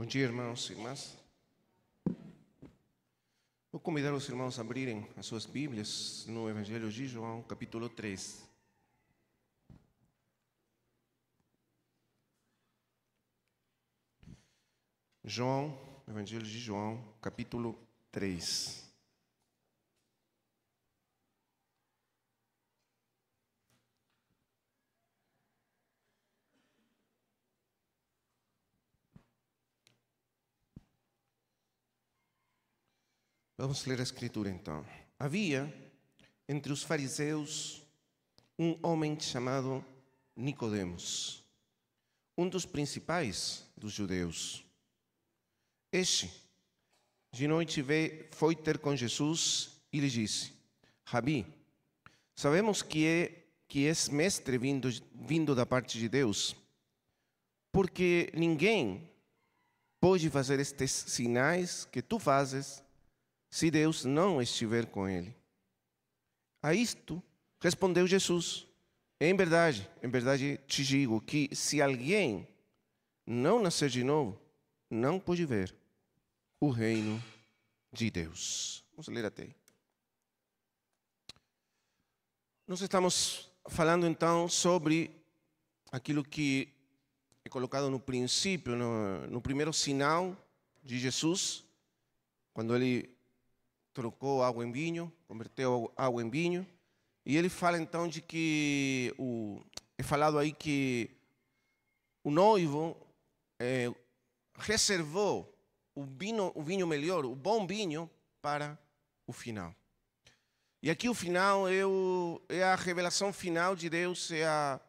Bom dia, irmãos e irmãs. Vou convidar os irmãos a abrirem as suas Bíblias no Evangelho de João, capítulo 3. João, Evangelho de João, capítulo 3. Vamos ler a Escritura então. Havia entre os fariseus um homem chamado Nicodemos, um dos principais dos judeus. Este, de noite, veio, foi ter com Jesus e lhe disse: Rabi, sabemos que, é, que és mestre vindo, vindo da parte de Deus, porque ninguém pode fazer estes sinais que tu fazes se Deus não estiver com ele. A isto respondeu Jesus: Em verdade, em verdade te digo que se alguém não nascer de novo, não pode ver o reino de Deus. Vamos ler até aí. Nós estamos falando então sobre aquilo que é colocado no princípio, no, no primeiro sinal de Jesus, quando ele trocou água em vinho, converteu água em vinho. E ele fala então de que o é falado aí que o noivo é, reservou o vinho, o vinho melhor, o bom vinho para o final. E aqui o final é, o, é a revelação final de Deus, é a,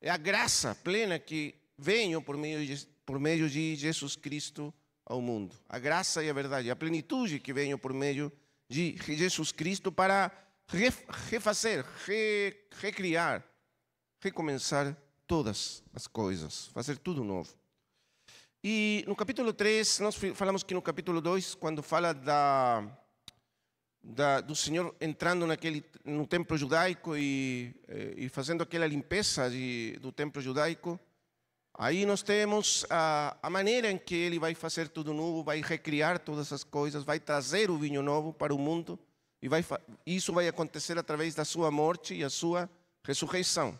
é a graça plena que veio por meio, de, por meio de Jesus Cristo ao mundo. A graça e a verdade, a plenitude que veio por meio de de Jesus Cristo para refazer, recriar, recomeçar todas as coisas, fazer tudo novo. E no capítulo 3, nós falamos que no capítulo 2, quando fala da, da, do Senhor entrando naquele, no templo judaico e, eh, e fazendo aquela limpeza de, do templo judaico, Aí nós temos a, a, maneira em que ele vai fazer tudo novo, vai recriar todas as coisas, vai trazer o vinho novo para o mundo e vai, isso vai acontecer através da sua morte e a sua ressurreição.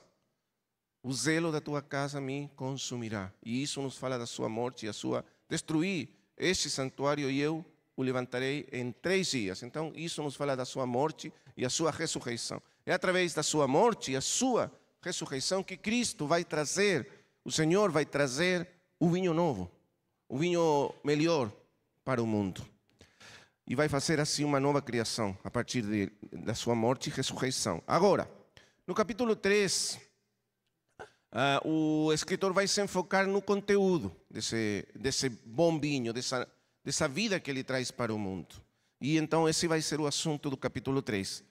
O zelo da tua casa me consumirá. E isso nos fala da sua morte e a sua destruir este santuário e eu o levantarei em três dias. Então isso nos fala da sua morte e a sua ressurreição. É através da sua morte e a sua ressurreição que Cristo vai trazer o Senhor vai trazer o vinho novo, o vinho melhor para o mundo. E vai fazer assim uma nova criação a partir de, da sua morte e ressurreição. Agora, no capítulo 3, uh, ah, o escritor vai se enfocar no conteúdo desse, desse bom vinho, dessa, dessa vida que ele traz para o mundo. E então esse vai ser o assunto do capítulo 3.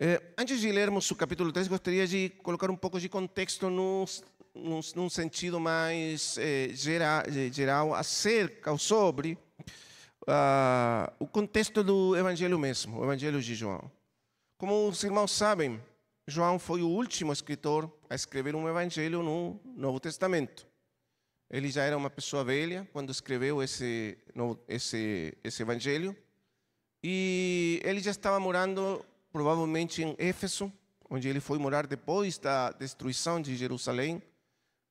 Eh, antes de lermos o capítulo 3, gostaria de colocar um pouco de contexto nos num, num sentido mais eh, geral, eh, geral, acerca ou sobre uh, o contexto do Evangelho mesmo, o Evangelho de João. Como os irmãos sabem, João foi o último escritor a escrever um Evangelho no Novo Testamento. Ele já era uma pessoa velha quando escreveu esse, esse, esse Evangelho. E ele já estava morando, provavelmente, em Éfeso, onde ele foi morar depois da destruição de Jerusalém.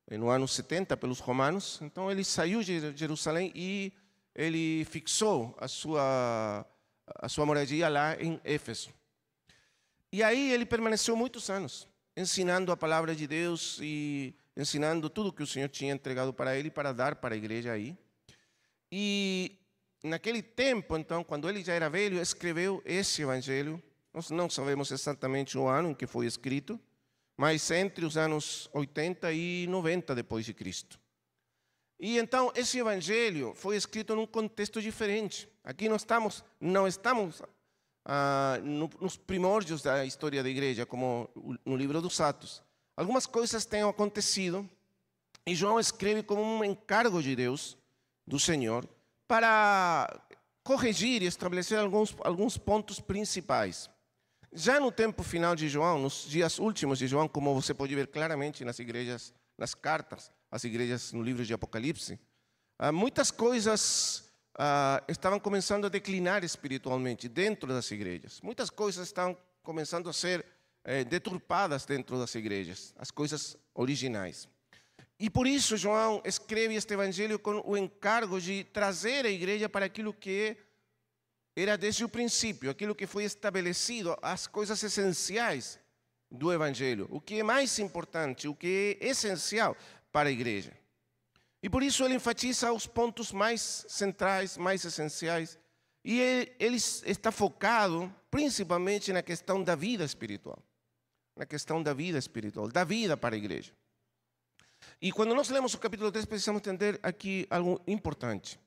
Eh, no ano 70 pelos romanos. Então ele saiu de Jerusalém e ele fixou a sua a sua moradia lá em Éfeso. E aí ele permaneceu muitos anos ensinando a palavra de Deus e ensinando tudo que o Senhor tinha entregado para ele para dar para a igreja aí. E naquele tempo, então, quando ele já era velho, escreveu esse evangelho. Nós não sabemos exatamente o ano em que foi escrito, mas entre os anos 80 e 90 depois de Cristo. E então esse evangelho foi escrito num contexto diferente. Aqui nós estamos, não estamos ah, no, nos primórdios da história da igreja, como no livro dos Atos. Algumas coisas têm acontecido e João escreve como um encargo de Deus, do Senhor, para corrigir e estabelecer alguns, alguns pontos principais. Já no tempo final de João, nos dias últimos de João, como você pode ver claramente nas igrejas, nas cartas, as igrejas no livro de Apocalipse, ah, muitas coisas ah, estavam começando a declinar espiritualmente dentro das igrejas. Muitas coisas estavam começando a ser eh, deturpadas dentro das igrejas, as coisas originais. E por isso João escreve este evangelho com o encargo de trazer a igreja para aquilo que é era desde o princípio aquilo que foi estabelecido, as coisas essenciais do Evangelho, o que é mais importante, o que é essencial para a igreja. E por isso ele enfatiza os pontos mais centrais, mais essenciais, e ele, está focado principalmente na questão da vida espiritual, na questão da vida espiritual, da vida para a igreja. E quando nós lemos o capítulo 3, precisamos entender aqui algo importante.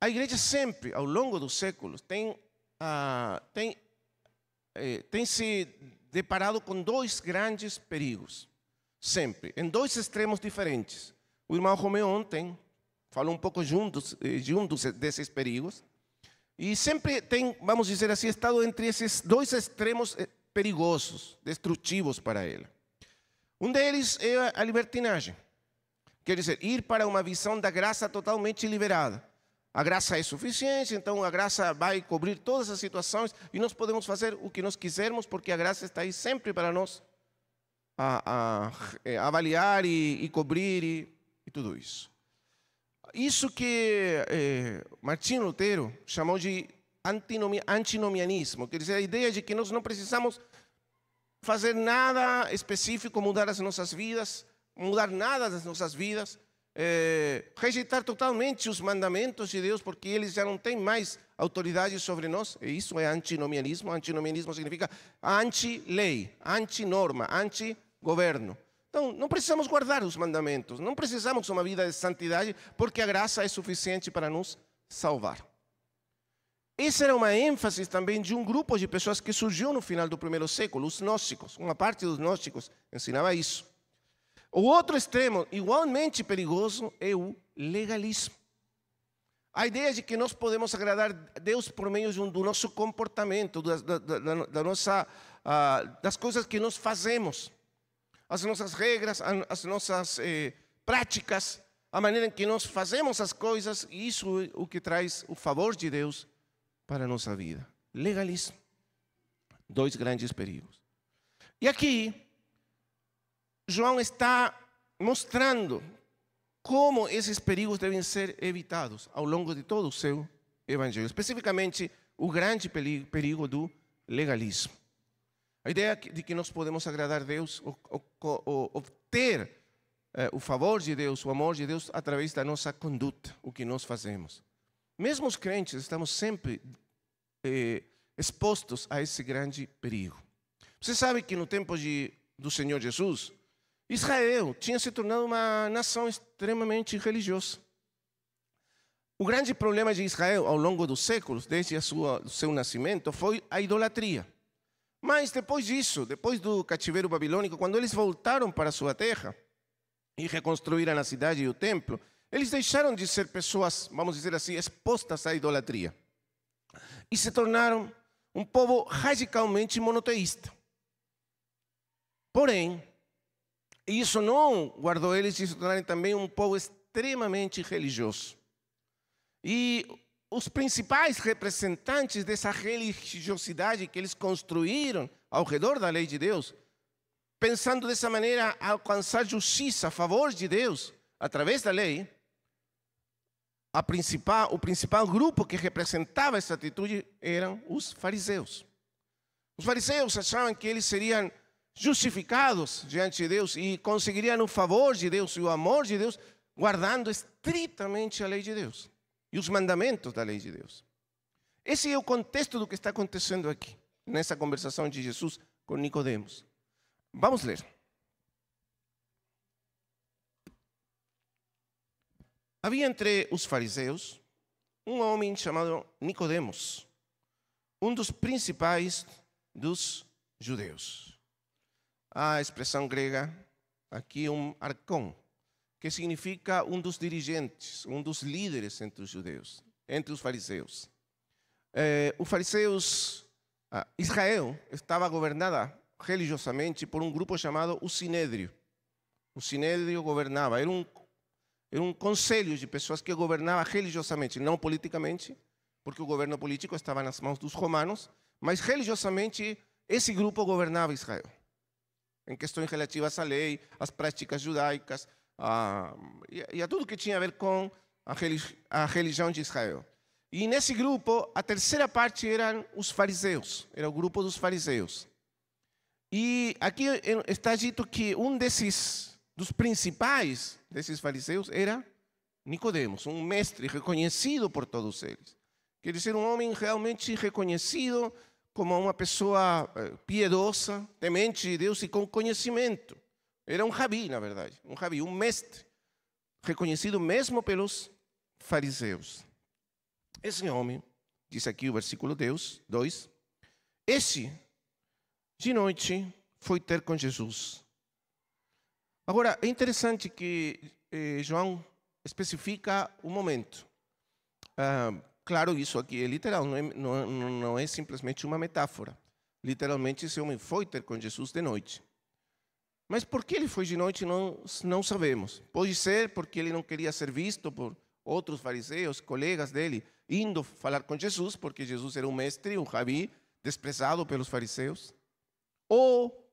A igreja sempre, ao longo dos séculos, tem, tem, eh, tem se deparado com dois grandes perigos. Sempre, em dois extremos diferentes. O irmão Romeu ontem falou um pouco juntos, eh, de um desses perigos. E sempre tem, vamos dizer assim, estado entre esses dois extremos eh, perigosos, destrutivos para ela. Um deles é a libertinagem. Quer dizer, ir para uma visão da graça totalmente liberada a graça é suficiente, então a graça vai cobrir todas as situações e nós podemos fazer o que nós quisermos, porque a graça está aí sempre para nós a, a, é, avaliar e, e cobrir e, e, tudo isso. Isso que eh, é, Martinho Lutero chamou de antinomianismo, quer dizer, a ideia de que nós não precisamos fazer nada específico, mudar as nossas vidas, mudar nada das nossas vidas, é, rejeitar totalmente os mandamentos de Deus, porque eles já não têm mais autoridade sobre nós. E isso é antinomianismo. Antinomianismo significa anti-lei, anti-norma, anti-governo. Então, não precisamos guardar os mandamentos, não precisamos uma vida de santidade, porque a graça é suficiente para nos salvar. Essa era uma ênfase também de um grupo de pessoas que surgiu no final do primeiro século, os gnósticos. Uma parte dos gnósticos ensinava isso. O outro extremo, igualmente perigoso, é o legalismo. A ideia de que nós podemos agradar Deus por meio do nosso comportamento, da, da, da, da nossa, ah, das coisas que nós fazemos, as nossas regras, as nossas eh, práticas, a maneira em que nós fazemos as coisas, isso é o que traz o favor de Deus para a nossa vida. Legalismo. Dois grandes perigos. E aqui João está mostrando como esses perigos devem ser evitados ao longo de todo o seu evangelho, especificamente o grande perigo do legalismo. A ideia de que nós podemos agradar a Deus, ou, obter eh, o favor de Deus, o amor de Deus, através da nossa conduta, o que nós fazemos. Mesmo os crentes estamos sempre eh, expostos a esse grande perigo. Você sabe que no tempo de, do Senhor Jesus, Israel tinha se tornado uma nação extremamente religiosa. O grande problema de Israel ao longo dos séculos, desde o seu nascimento, foi a idolatria. Mas depois disso, depois do cativeiro babilônico, quando eles voltaram para sua terra e reconstruíram a cidade e o templo, eles deixaram de ser pessoas, vamos dizer assim, expostas à idolatria. E se tornaram um povo radicalmente monoteísta. Porém, e isso não guardou eles de se tornarem também um povo extremamente religioso. E os principais representantes dessa religiosidade que eles construíram ao redor da lei de Deus, pensando dessa maneira alcançar justiça a favor de Deus através da lei, principal, o principal grupo que representava essa atitude eram os fariseus. Os fariseus achavam que eles seriam justificados diante de Deus e conseguiriam o favor de Deus e o amor de Deus guardando estritamente a lei de Deus e os mandamentos da lei de Deus. Esse é o contexto do que está acontecendo aqui, nessa conversação de Jesus com Nicodemos. Vamos ler. Havia entre os fariseus um homem chamado Nicodemos, um dos principais dos judeus a expressão grega aqui um arcão, que significa um dos dirigentes, um dos líderes entre os judeus, entre os fariseus. Eh, os fariseus, ah, Israel estava governada religiosamente por um grupo chamado o Sinédrio. O Sinédrio governava, era um, era um conselho de pessoas que governava religiosamente, não politicamente, porque o governo político estava nas mãos dos romanos, mas religiosamente esse grupo governava Israel em questões relativas à lei, às práticas judaicas a, e, a tudo que tinha a ver com a, religi a religião de Israel. E nesse grupo, a terceira parte eram os fariseus, era o grupo dos fariseus. E aqui está dito que um desses, dos principais desses fariseus era Nicodemos, um mestre reconhecido por todos eles. Quer dizer, um homem realmente reconhecido, como uma pessoa eh, piedosa, temente de Deus e com conhecimento. Era um rabi, na verdade, um rabi, um mestre, reconhecido mesmo pelos fariseus. Esse homem, diz aqui o versículo 2, esse, de noite, foi ter com Jesus. Agora, é interessante que eh, João especifica o um momento. Ah, claro isso aqui é literal, é, não é, não, não é simplesmente uma metáfora. Literalmente, esse homem foi ter com Jesus de noite. Mas por que ele foi de noite não, não sabemos. Pode ser porque ele não queria ser visto por outros fariseus, colegas dele, indo falar com Jesus, porque Jesus era um mestre, um rabi, desprezado pelos fariseus. Ou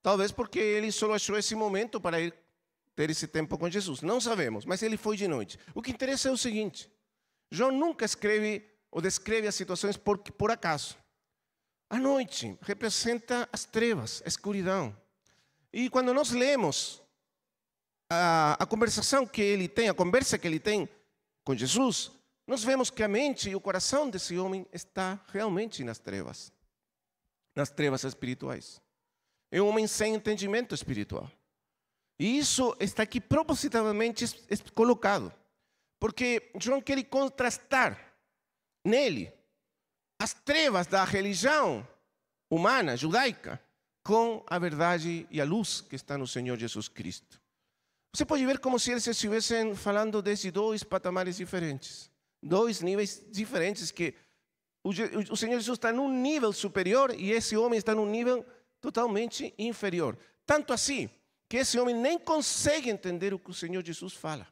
talvez porque ele só achou esse momento para ir ter esse tempo com Jesus. Não sabemos, mas ele foi de noite. O que interessa é o seguinte: João nunca escreve ou descreve as situações por, por acaso. A noite representa as trevas, a escuridão. E quando nós lemos a, a conversação que ele tem, a conversa que ele tem com Jesus, nós vemos que a mente e o coração desse homem está realmente nas trevas, nas trevas espirituais. É um homem sem entendimento espiritual. E isso está aqui propositadamente colocado. Porque João quer contrastar nele as trevas da religião humana, judaica, com a verdade e a luz que está no Senhor Jesus Cristo. Você pode ver como se eles estivessem falando desde dois patamares diferentes, dois níveis diferentes que o Senhor Jesus está num nível superior e esse homem está num nível totalmente inferior. Tanto assim que esse homem nem consegue entender o que o Senhor Jesus fala.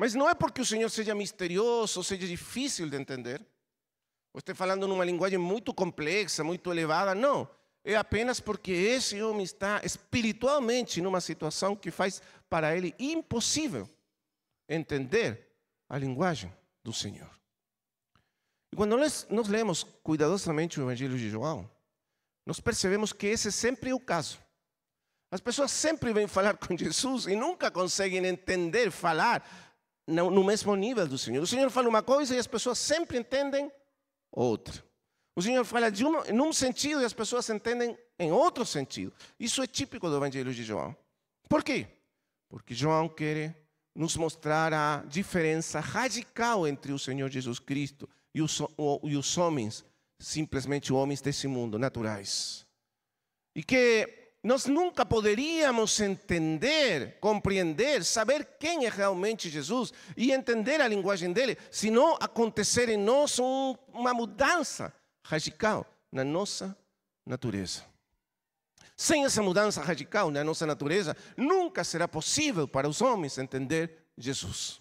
Mas não é porque o Senhor seja misterioso, seja difícil de entender, ou esteja falando numa linguagem muito complexa, muito elevada, não. É apenas porque esse homem está espiritualmente numa situação que faz para ele impossível entender a linguagem do Senhor. E quando nós, nós lemos cuidadosamente o Evangelho de João, nós percebemos que esse sempre é o caso. As pessoas sempre vêm falar com Jesus e nunca conseguem entender, falar no mesmo nível do Senhor. O Senhor fala uma coisa e as pessoas sempre entendem outra. O Senhor fala de em um sentido e as pessoas entendem em outro sentido. Isso é típico do Evangelho de João. Por quê? Porque João quer nos mostrar a diferença radical entre o Senhor Jesus Cristo e os, e os homens, simplesmente homens desse mundo, naturais. E que nós nunca poderíamos entender, compreender, saber quem é realmente Jesus e entender a linguagem dele, se não acontecer em nós um, uma mudança radical na nossa natureza. Sem essa mudança radical na nossa natureza, nunca será possível para os homens entender Jesus.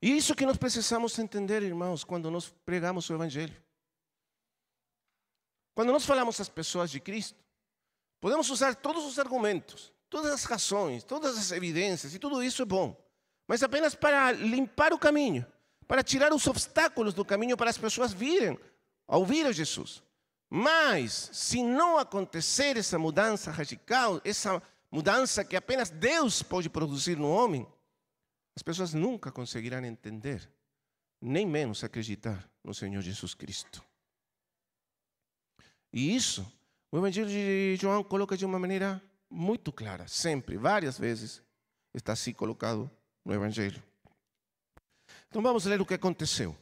E isso que nós precisamos entender, irmãos, quando nós pregamos o Evangelho. Quando nós falamos às pessoas de Cristo, podemos usar todos os argumentos, todas as razões, todas as evidências, e tudo isso é bom, mas apenas para limpar o caminho, para tirar os obstáculos do caminho para as pessoas virem a ouvir a Jesus. Mas, se não acontecer essa mudança radical, essa mudança que apenas Deus pode produzir no homem, as pessoas nunca conseguirão entender, nem menos acreditar no Senhor Jesus Cristo. E isso, o Evangelho de João coloca de uma maneira muito clara, sempre, várias vezes, está assim colocado no Evangelho. Então vamos ler o que aconteceu.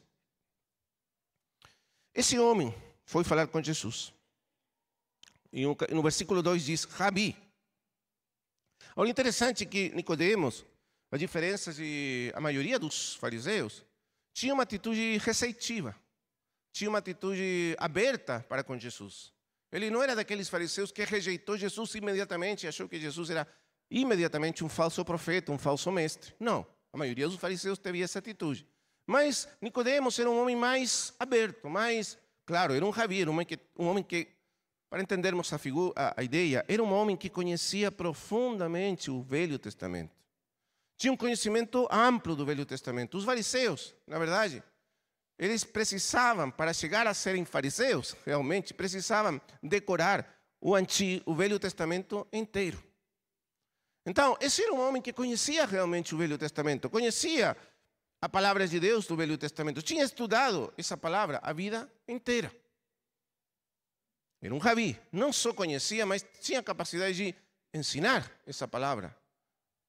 Esse homem foi falar com Jesus. E no versículo 2 diz, Rabi. Olha, interessante que Nicodemos, a diferença de a maioria dos fariseus, tinha uma atitude receitiva tinha uma atitude aberta para com Jesus. Ele não era daqueles fariseus que rejeitou Jesus imediatamente, achou que Jesus era imediatamente um falso profeta, um falso mestre. Não, a maioria dos fariseus teve essa atitude. Mas Nicodemos era um homem mais aberto, mais claro, era um rabi, um homem que, um homem que para entendermos a, figura, a, a ideia, era um homem que conhecia profundamente o Velho Testamento. Tinha um conhecimento amplo do Velho Testamento. Os fariseus, na verdade, eles precisavam, para chegar a serem fariseus, realmente, precisavam decorar o, Antigo, o Velho Testamento inteiro. Então, esse era um homem que conhecia realmente o Velho Testamento, conhecia a palavra de Deus do Velho Testamento, tinha estudado essa palavra a vida inteira. Era um rabi, não só conhecia, mas tinha capacidade de ensinar essa palavra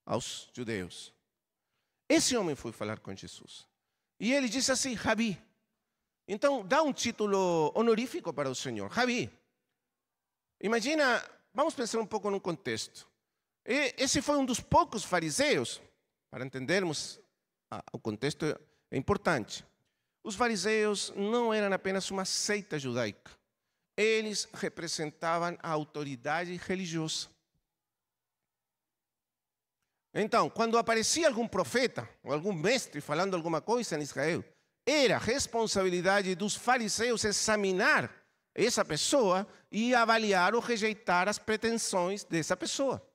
aos judeus. Esse homem foi falar com Jesus. E ele disse assim: Rabi. Então, dá um título honorífico para o Senhor. Rabi. Imagina, vamos pensar um pouco no contexto. Esse foi um dos poucos fariseus, para entendermos ah, o contexto é importante. Os fariseus não eram apenas uma seita judaica, eles representavam a autoridade religiosa. Então, quando aparecia algum profeta ou algum mestre falando alguma coisa em Israel, era responsabilidade dos fariseus examinar essa pessoa e avaliar ou rejeitar as pretensões dessa pessoa.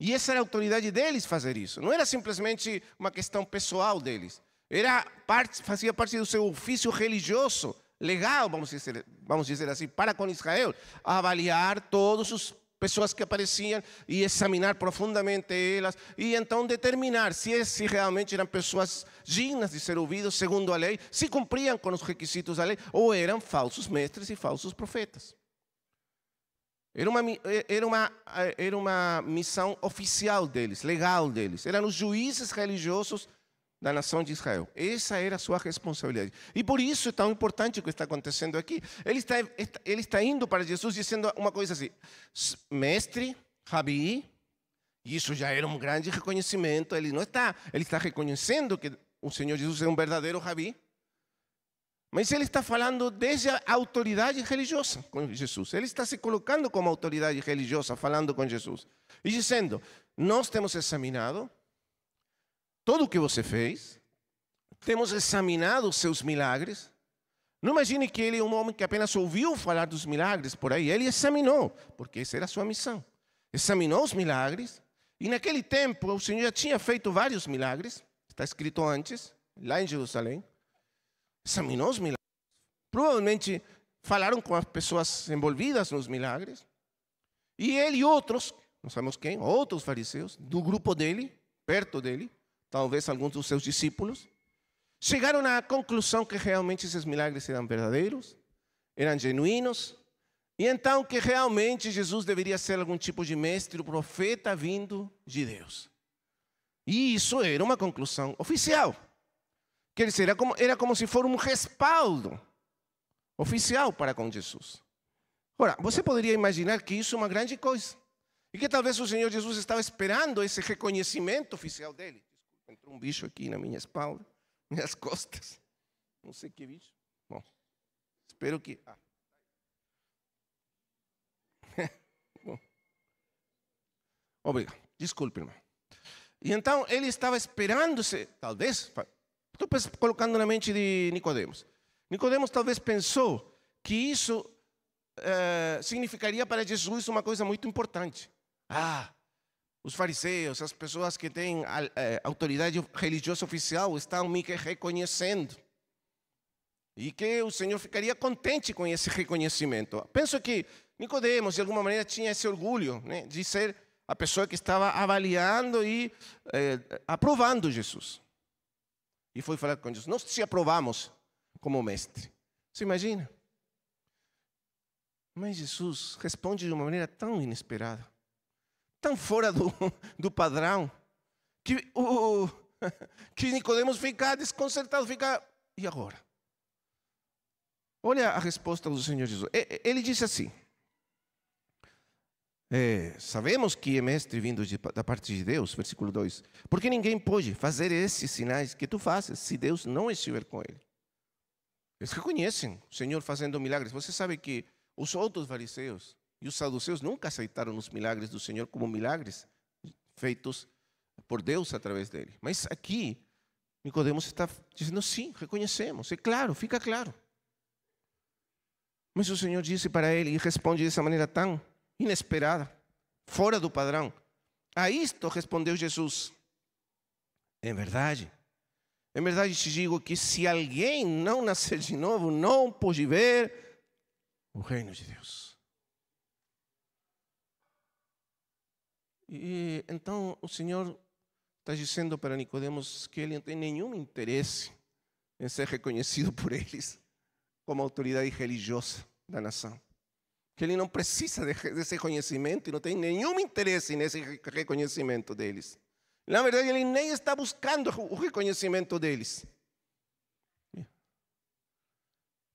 E essa era a autoridade deles fazer isso. Não era simplesmente uma questão pessoal deles. Era parte, fazia parte do seu ofício religioso, legal, vamos dizer, vamos dizer assim, para com Israel, avaliar todos os pessoas que apareciam e examinar profundamente elas e então determinar se, é, se realmente eram pessoas dignas de ser ouvidas segundo a lei, se cumpriam com os requisitos da lei ou eram falsos mestres e falsos profetas. Era uma, eh, era uma, eh, era uma missão oficial deles, legal deles. Eram os juízes religiosos da nação de Israel. Essa era a sua responsabilidade. E por isso é tão importante o que está acontecendo aqui. Ele está, ele está indo para Jesus dizendo uma coisa assim: Mestre, Rabi, isso já era um grande reconhecimento. Ele não está, ele está reconhecendo que o Senhor Jesus é um verdadeiro Rabi. Mas ele está falando desde a autoridade religiosa com Jesus. Ele está se colocando como autoridade religiosa, falando com Jesus. E dizendo: Nós temos examinado, tudo o que você fez, temos examinado os seus milagres. Não imagine que ele é um homem que apenas ouviu falar dos milagres por aí, ele examinou, porque essa era a sua missão. Examinou os milagres, e naquele tempo o Senhor já tinha feito vários milagres, está escrito antes, lá em Jerusalém. Examinou os milagres. Provavelmente falaram com as pessoas envolvidas nos milagres. E ele e outros, não sabemos quem, outros fariseus, do grupo dele, perto dele, talvez alguns dos seus discípulos, chegaram à conclusão que realmente esses milagres eram verdadeiros, eram genuínos, e então que realmente Jesus deveria ser algum tipo de mestre, profeta vindo de Deus. E isso era uma conclusão oficial. Quer dizer, era como, era como se fosse um respaldo oficial para com Jesus. Ora, você poderia imaginar que isso é uma grande coisa. E que talvez o Senhor Jesus estava esperando esse reconhecimento oficial dele. Entrou um bicho aqui na minha espalda, minhas costas. Não sei que bicho. Bom, espero que. Ah. Bom. Obrigado. Desculpe, irmão. E então ele estava esperando-se, talvez, estou colocando na mente de Nicodemos. Nicodemos talvez pensou que isso eh, significaria para Jesus uma coisa muito importante. Ah, os fariseus, as pessoas que têm eh, autoridade religiosa oficial estão me reconhecendo. E que o Senhor ficaria contente com esse reconhecimento. Penso que Nicodemos, de alguma maneira, tinha esse orgulho né, de ser a pessoa que estava avaliando e eh, aprovando Jesus. E foi falar com Jesus: Nós te aprovamos como mestre. Você imagina? Mas Jesus responde de uma maneira tão inesperada tão fora do, do padrão que, o, que Nicodemos fica desconcertado, fica. E agora? Olha a resposta do Senhor Jesus. Ele disse assim: é, Sabemos que é mestre vindo de, da parte de Deus, versículo 2: Porque ninguém pode fazer esses sinais que tu fazes se Deus não estiver com ele. Eles reconhecem o Senhor fazendo milagres. Você sabe que os outros fariseus e os saduceus nunca aceitaram os milagres do Senhor como milagres feitos por Deus através dele. Mas aqui, Nicodemos está dizendo: sim, reconhecemos, é claro, fica claro. Mas o Senhor disse para ele e responde dessa maneira tão inesperada, fora do padrão. A isto respondeu Jesus: Em é verdade, em é verdade te digo que se alguém não nascer de novo, não pode ver o reino de Deus. E então o Senhor está dizendo para Nicodemos que ele não tem nenhum interesse em ser reconhecido por eles como autoridade religiosa da nação. Que ele não precisa desse reconhecimento e não tem nenhum interesse nesse reconhecimento deles. Na verdade, ele nem está buscando o reconhecimento deles. É.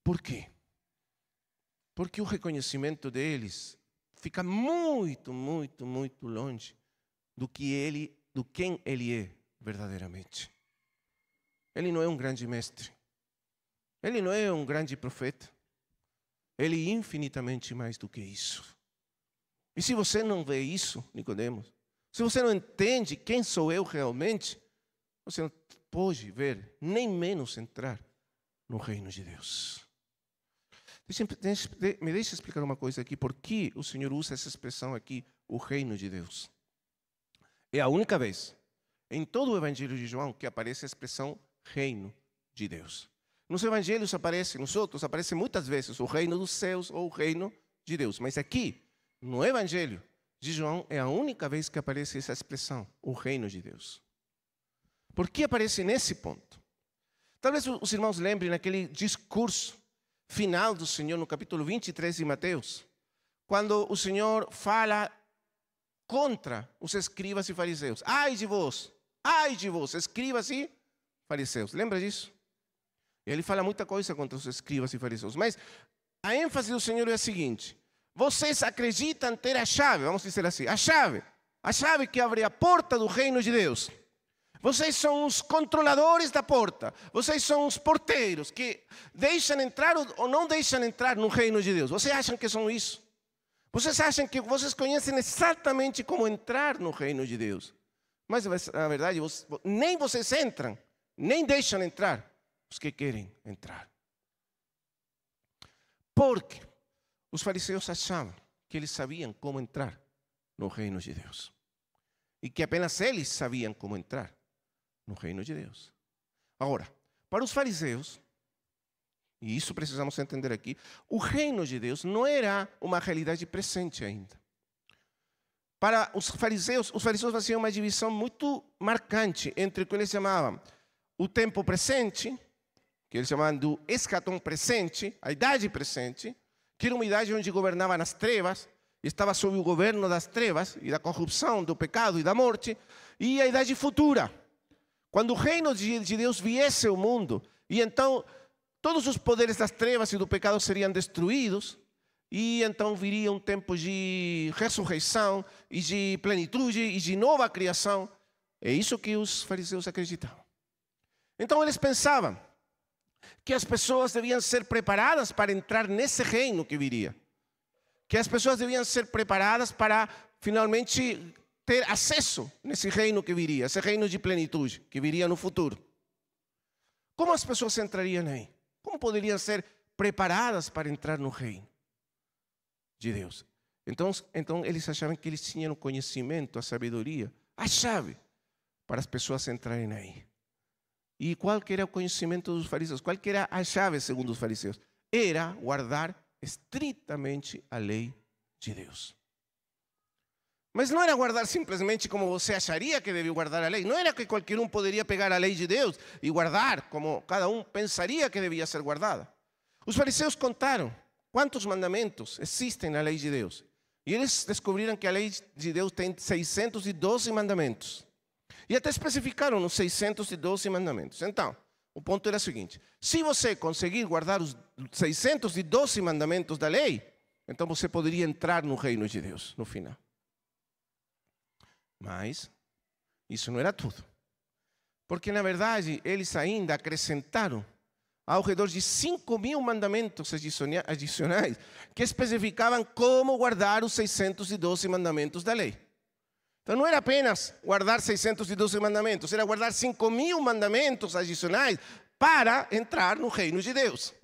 Por quê? Porque o reconhecimento deles fica muito, muito, muito longe do que ele, do quem ele é verdadeiramente. Ele não é um grande mestre. Ele não é um grande profeta. Ele é infinitamente mais do que isso. E se você não vê isso, Nicodemos, se você não entende quem sou eu realmente, você não pode ver, nem menos entrar no reino de Deus me deixe explicar uma coisa aqui, por que o Senhor usa essa expressão aqui, o reino de Deus? É a única vez em todo o Evangelho de João que aparece a expressão reino de Deus. Nos Evangelhos aparece, nos outros aparece muitas vezes o reino dos céus ou o reino de Deus, mas aqui, no Evangelho de João, é a única vez que aparece essa expressão, o reino de Deus. Por que aparece nesse ponto? Talvez os irmãos lembrem naquele discurso final do Senhor, no capítulo 23 de Mateus, quando o Senhor fala contra os escribas e fariseus. Ai de vós, ai de vós, escribas e fariseus. Lembra disso? Ele fala muita coisa contra os escribas e fariseus, mas a ênfase do Senhor é a seguinte: vocês acreditam ter a chave, vamos dizer assim, a chave, a chave que abre a porta do reino de Deus. Vocês são os controladores da porta. Vocês são os porteiros que deixam entrar ou não deixam entrar no reino de Deus. Vocês acham que são isso? Vocês acham que vocês conhecem exatamente como entrar no reino de Deus? Mas na verdade, nem vocês entram, nem deixam entrar os que querem entrar. Porque os fariseus achavam que eles sabiam como entrar no reino de Deus e que apenas eles sabiam como entrar no reino de Deus. Agora, para os fariseus, e isso precisamos entender aqui, o reino de Deus não era uma realidade presente ainda. Para os fariseus, os fariseus faziam uma divisão muito marcante entre o que eles chamavam o tempo presente, que eles chamavam do escatom presente, a idade presente, que era uma idade onde governavam as trevas, estava sob o governo das trevas e da corrupção, do pecado e da morte, e a idade futura, quando o reino de Deus viesse ao mundo, e então todos os poderes das trevas e do pecado seriam destruídos, e então viria um tempo de ressurreição, e de plenitude, e de nova criação. É isso que os fariseus acreditavam. Então eles pensavam que as pessoas deviam ser preparadas para entrar nesse reino que viria. Que as pessoas deviam ser preparadas para finalmente ter acesso nesse reino que viria, esse reino de plenitude que viria no futuro. Como as pessoas entrariam aí? Como poderiam ser preparadas para entrar no reino de Deus? Então, então eles achavam que eles tinham o conhecimento, a sabedoria, a chave para as pessoas entrarem aí. E qual que era o conhecimento dos fariseus? Qual que era a chave, segundo os fariseus? Era guardar estritamente a lei de Deus. Mas não era guardar simplesmente como você acharia que devia guardar a lei. Não era que qualquer um poderia pegar a lei de Deus e guardar como cada um pensaria que devia ser guardada. Os fariseus contaram quantos mandamentos existem na lei de Deus. E eles descobriram que a lei de Deus tem 612 mandamentos. E até especificaram os 612 mandamentos. Então, o ponto era o seguinte: se você conseguir guardar os 612 mandamentos da lei, então você poderia entrar no reino de Deus no final. Mas isso não era tudo. Porque, na verdade, eles ainda acrescentaram ao redor de 5 mil mandamentos adicionais que especificavam como guardar os 612 mandamentos da lei. Então não era apenas guardar 612 mandamentos, era guardar 5 mil mandamentos adicionais para entrar no reino de Deus.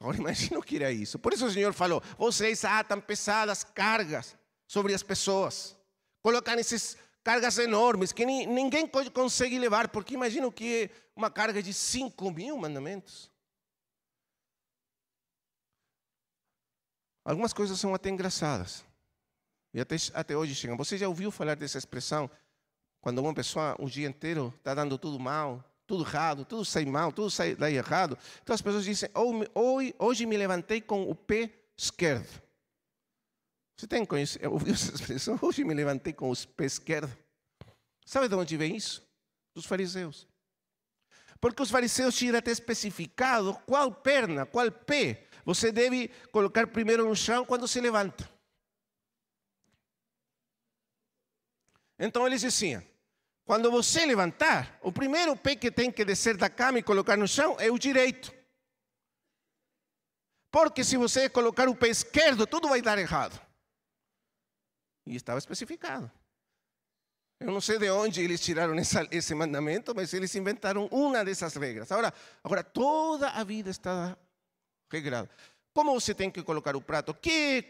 Agora imagina o que era isso. Por isso o Senhor falou: vocês atam pesadas cargas sobre as pessoas colocar essas cargas enormes que ninguém consegue levar, porque imagina o que é uma carga de 5 mil mandamentos. Algumas coisas são até engraçadas. E até, até hoje chegam. Você já ouviu falar dessa expressão? Quando uma pessoa o dia inteiro está dando tudo mal, tudo errado, tudo sai mal, tudo sai daí errado. Então as pessoas dizem: hoje me levantei com o pé esquerdo. Você tem conhecido, ouviu essa expressão? Hoje me levantei com os pés esquerdos. Sabe de onde vem isso? Dos fariseus. Porque os fariseus tinham até especificado qual perna, qual pé você deve colocar primeiro no chão quando se levanta. Então eles diziam: quando você levantar, o primeiro pé que tem que descer da cama e colocar no chão é o direito. Porque se você colocar o pé esquerdo, tudo vai dar errado. E estava especificado. Eu não sei de onde eles tiraram essa, esse mandamento, mas eles inventaram uma dessas regras. Agora, agora toda a vida está regrada. Como você tem que colocar o prato? Que,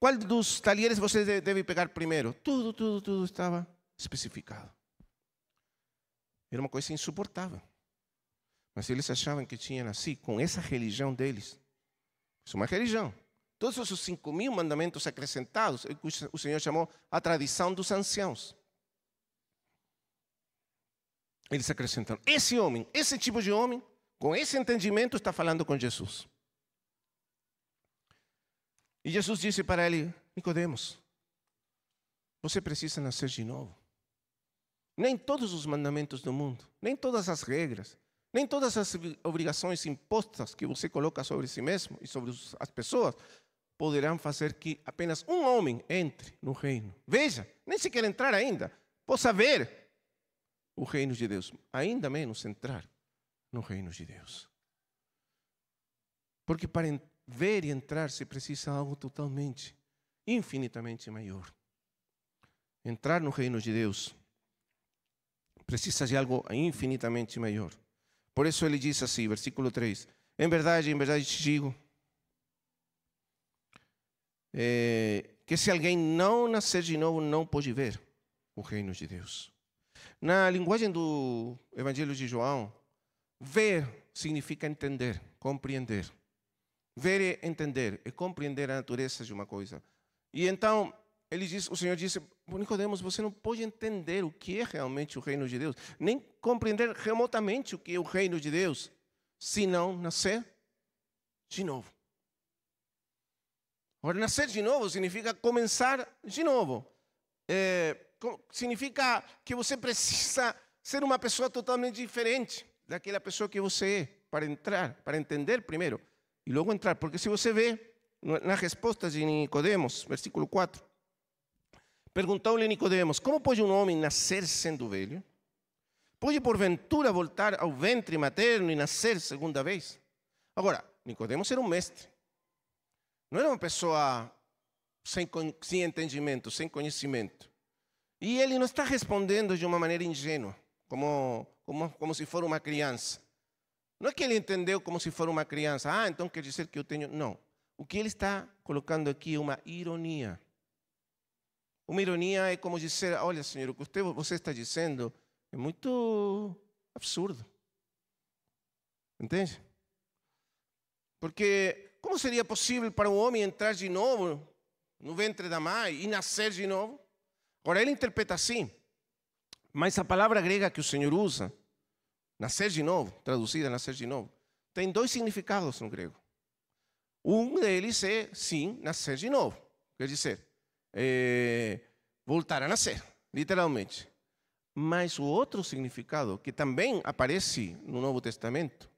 qual dos talheres você deve pegar primeiro? Tudo, tudo, tudo estava especificado. Era uma coisa insuportável. Mas eles achavam que tinham assim, com essa religião deles. Isso é uma religião. Todos os cinco mil mandamentos acrescentados, o Senhor chamou a tradição dos anciãos. Eles acrescentaram: esse homem, esse tipo de homem, com esse entendimento, está falando com Jesus. E Jesus disse para ele: Nicodemos, você precisa nascer de novo. Nem todos os mandamentos do mundo, nem todas as regras, nem todas as obrigações impostas que você coloca sobre si mesmo e sobre as pessoas poderão fazer que apenas um homem entre no reino. Veja, nem sequer entrar ainda, possa ver o reino de Deus, ainda menos entrar no reino de Deus. Porque para ver e entrar se precisa algo totalmente, infinitamente maior. Entrar no reino de Deus precisa de algo infinitamente maior. Por isso ele diz assim, versículo 3: Em verdade, em verdade te digo é, que se alguém não nascer de novo, não pode ver o reino de Deus. Na linguagem do Evangelho de João, ver significa entender, compreender. Ver é entender, é compreender a natureza de uma coisa. E então, ele diz, o Senhor disse, Nicodemos, você não pode entender o que é realmente o reino de Deus, nem compreender remotamente o que é o reino de Deus, se não nascer de novo. Renascer de novo significa começar de novo. É, significa que você precisa ser uma pessoa totalmente diferente daquela pessoa que você é, para entrar, para entender primeiro, e logo entrar. Porque se você vê na resposta de Nicodemos, versículo 4, perguntou-lhe Nicodemos, como pode um homem nascer sendo velho? Pode porventura voltar ao ventre materno e nascer segunda vez? Agora, Nicodemos era um mestre não era uma pessoa sem, sem entendimento, sem conhecimento. E ele não está respondendo de uma maneira ingênua, como, como, como se for uma criança. Não é que ele entendeu como se for uma criança. Ah, então quer dizer que eu tenho. Não. O que ele está colocando aqui é uma ironia. Uma ironia é como dizer: Olha, senhor, o que você está dizendo é muito absurdo. Entende? Porque como seria possível para um homem entrar de novo no ventre da mãe e nascer de novo? Ora, ele interpreta assim, mas a palavra grega que o Senhor usa, nascer de novo, traduzida nascer de novo, tem dois significados no grego. Um deles é, sim, nascer de novo. Quer dizer, é, voltar a nascer, literalmente. Mas o outro significado, que também aparece no Novo Testamento,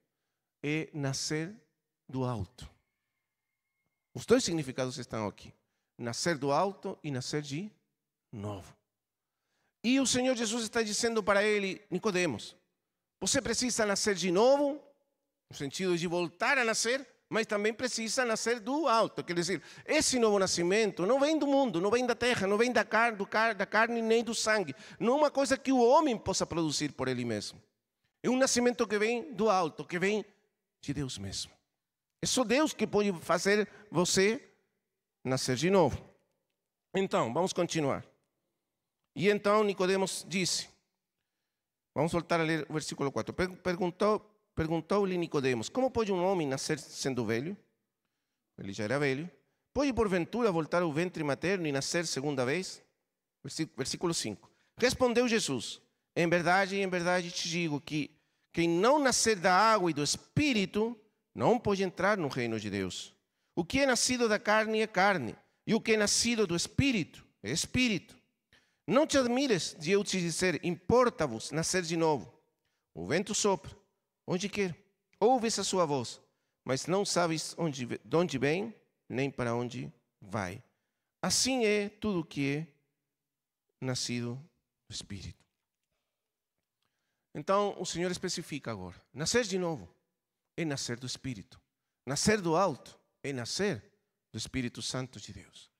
é nascer do alto. Os dois significados estão aqui: nascer do alto e nascer de novo. E o Senhor Jesus está dizendo para ele, Nicodemos, você precisa nascer de novo, no sentido de voltar a nascer, mas também precisa nascer do alto. Quer dizer, esse novo nascimento não vem do mundo, não vem da terra, não vem da carne, car da carne nem do sangue. Não é uma coisa que o homem possa produzir por ele mesmo. É um nascimento que vem do alto, que vem de Deus mesmo. É só Deus que pode fazer você nascer de novo. Então, vamos continuar. E então Nicodemos disse, vamos voltar a ler o versículo 4. Perguntou, perguntou-lhe Nicodemos, como pode um homem nascer sendo velho? Ele já era velho. Pode porventura voltar ao ventre materno e nascer segunda vez? Versículo 5. Respondeu Jesus: Em verdade, em verdade te digo que quem não nascer da água e do espírito não pode entrar no reino de Deus. O que é nascido da carne é carne, e o que é nascido do espírito é espírito. Não te admires de eu te dizer: importa-vos nascer de novo. O vento sopra, onde quer, ouves a sua voz, mas não sabes onde, de onde vem, nem para onde vai. Assim é tudo o que é nascido do Espírito. Então o Senhor especifica agora: nascer de novo é nascer do Espírito. Nascer do alto é nascer do Espírito Santo de Deus.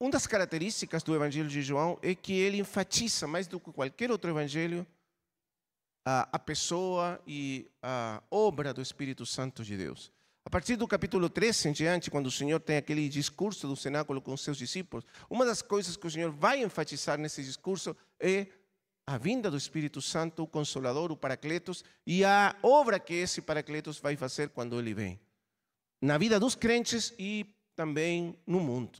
Uma das características do Evangelho de João é que ele enfatiza mais do que qualquer outro evangelho a, pessoa e a obra do Espírito Santo de Deus. A partir do capítulo 13 em diante, quando o Senhor tem aquele discurso do cenáculo com seus discípulos, uma das coisas que o Senhor vai enfatizar nesse discurso é a vinda do Espírito Santo, o Consolador, o Paracletos e a obra que esse Paracletos vai fazer quando ele vem. Na vida dos crentes e também no mundo.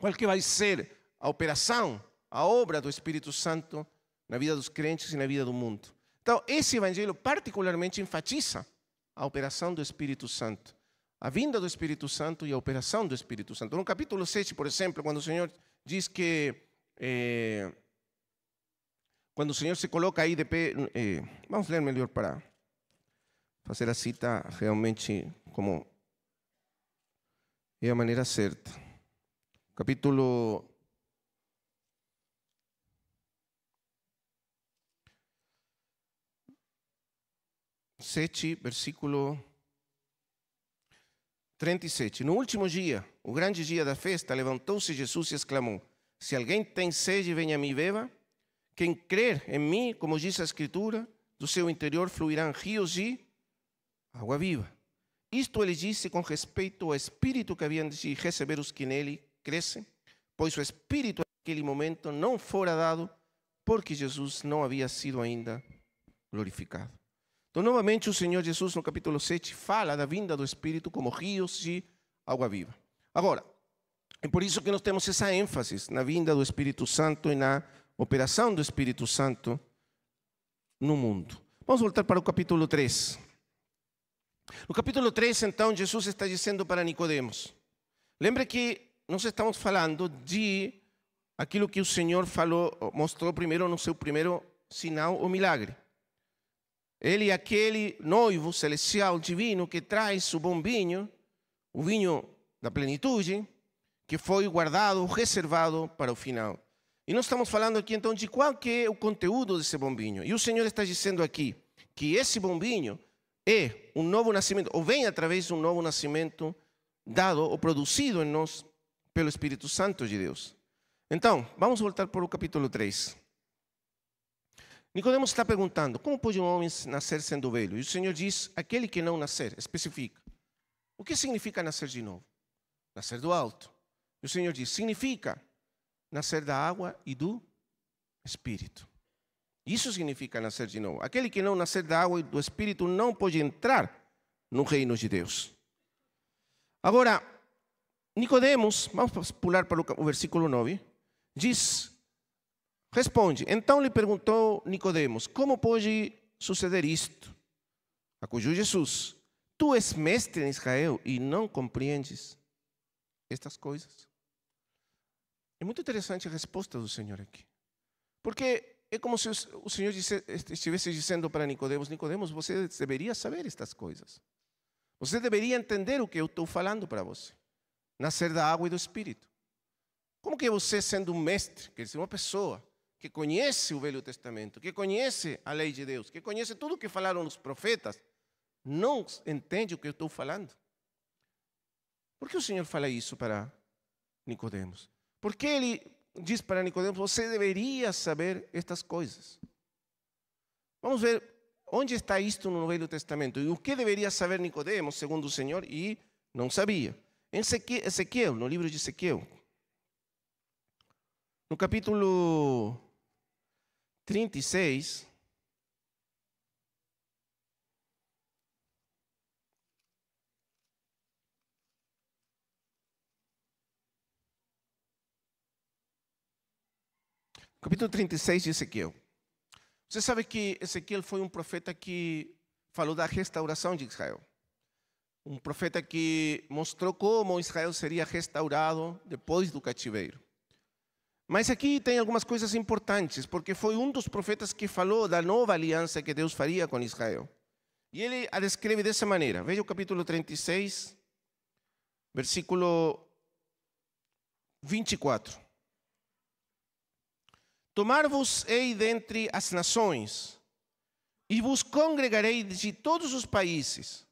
Qual que vai ser a operação, a obra do Espírito Santo na vida dos crentes e na vida do mundo? Então, esse evangelho particularmente enfatiza a operação do Espírito Santo. A vinda do Espírito Santo e a operação do Espírito Santo. No capítulo 7, por exemplo, quando o Senhor diz que. Eh, quando o Senhor se coloca aí de pé, eh, vamos ler melhor para fazer a cita realmente como é a maneira certa. Capítulo 7, versículo 37. No último dia, o grande dia da festa, levantou-se Jesus e exclamou: Se alguém tem sede, venha a mim e beba. Quem crer em mim, como diz a Escritura, do seu interior fluirão rios de água viva. Isto ele disse com respeito ao Espírito que haviam de receber os que nele crescem, pois o Espírito naquele momento não fora dado, porque Jesus não havia sido ainda glorificado. Então, novamente, o Senhor Jesus, no capítulo 7, fala da vinda do Espírito como rios de água viva. Agora, é por isso que nós temos essa ênfase na vinda do Espírito Santo e na operação do Espírito Santo no mundo. Vamos voltar para o capítulo 3. No capítulo 3, então, Jesus está dizendo para Nicodemos: Lembre que nós estamos falando de aquilo que o Senhor falou, mostrou primeiro no seu primeiro sinal, o milagre. Ele é aquele noivo celestial divino que traz o bom vinho, o vinho da plenitude, que foi guardado, reservado para o final. E nós estamos falando aqui então de qual que é o conteúdo desse bombinho. E o Senhor está dizendo aqui que esse bombinho é um novo nascimento, ou vem através de um novo nascimento dado ou produzido em nós pelo Espírito Santo de Deus. Então, vamos voltar para o capítulo 3. Nicodemos está perguntando: como pode um homem nascer sendo velho? E o Senhor diz: aquele que não nascer, especifica. O que significa nascer de novo? Nascer do alto. E o Senhor diz: significa nascer da água e do Espírito. Isso significa nascer de novo. Aquele que não nascer da água e do Espírito não pode entrar no reino de Deus. Agora, Nicodemos, vamos pular para o versículo 9, diz, responde, então lhe perguntou Nicodemos, como pode suceder isto? Acudiu Jesus, tu és mestre em Israel e não compreendes estas coisas? É muito interessante a resposta do Senhor aqui. Porque é como se o Senhor estivesse dizendo para Nicodemos, Nicodemos, você deveria saber estas coisas. Você deveria entender o que eu estou falando para você. Nascer da água e do Espírito. Como que você, sendo um mestre, quer dizer, uma pessoa que conhece o Velho Testamento, que conhece a lei de Deus, que conhece tudo o que falaram os profetas, não entende o que eu estou falando? Por que o Senhor fala isso para Nicodemos? Porque ele diz para Nicodemos: você deveria saber estas coisas. Vamos ver onde está isto no Velho Testamento e o que deveria saber Nicodemos, segundo o Senhor, e não sabia. Em Ezequiel, no livro de Ezequiel, no capítulo 36, capítulo 36 de Ezequiel. Você sabe que Ezequiel foi um profeta que falou da restauração de Israel. Um profeta que mostrou como Israel seria restaurado depois do cativeiro. Mas aqui tem algumas coisas importantes, porque foi um dos profetas que falou da nova aliança que Deus faria com Israel. E ele a descreve dessa maneira. Veja o capítulo 36, versículo 24. Tomar-vos-ei dentre as nações, e vos congregarei de todos os países,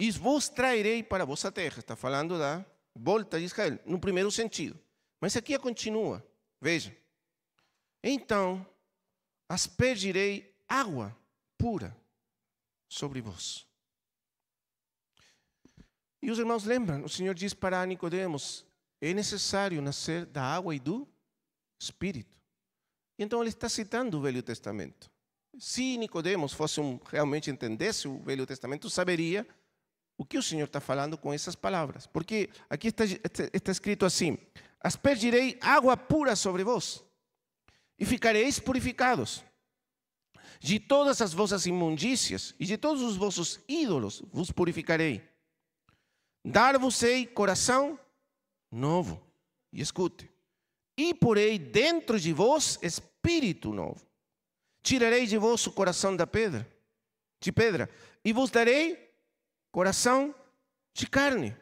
e vos trairei para a vossa terra. Está falando da volta de Israel, no primeiro sentido. Mas aqui continua, veja. Então, aspergirei água pura sobre vós. E os irmãos lembram, o Senhor diz para Nicodemos, é necessário nascer da água e do Espírito. Então ele está citando o Velho Testamento. Se Nicodemos fosse um, realmente entendesse o Velho Testamento, saberia o que o Senhor está falando com essas palavras. Porque aqui está, está escrito assim: Aspergirei água pura sobre vós, e ficareis purificados. De todas as vossas imundícias e de todos os vossos ídolos vos purificarei. Dar-vos-ei coração novo. E escute. E porei dentro de vós espírito espírito novo. Tirarei de vós o coração da pedra, de pedra, e vos darei coração de carne.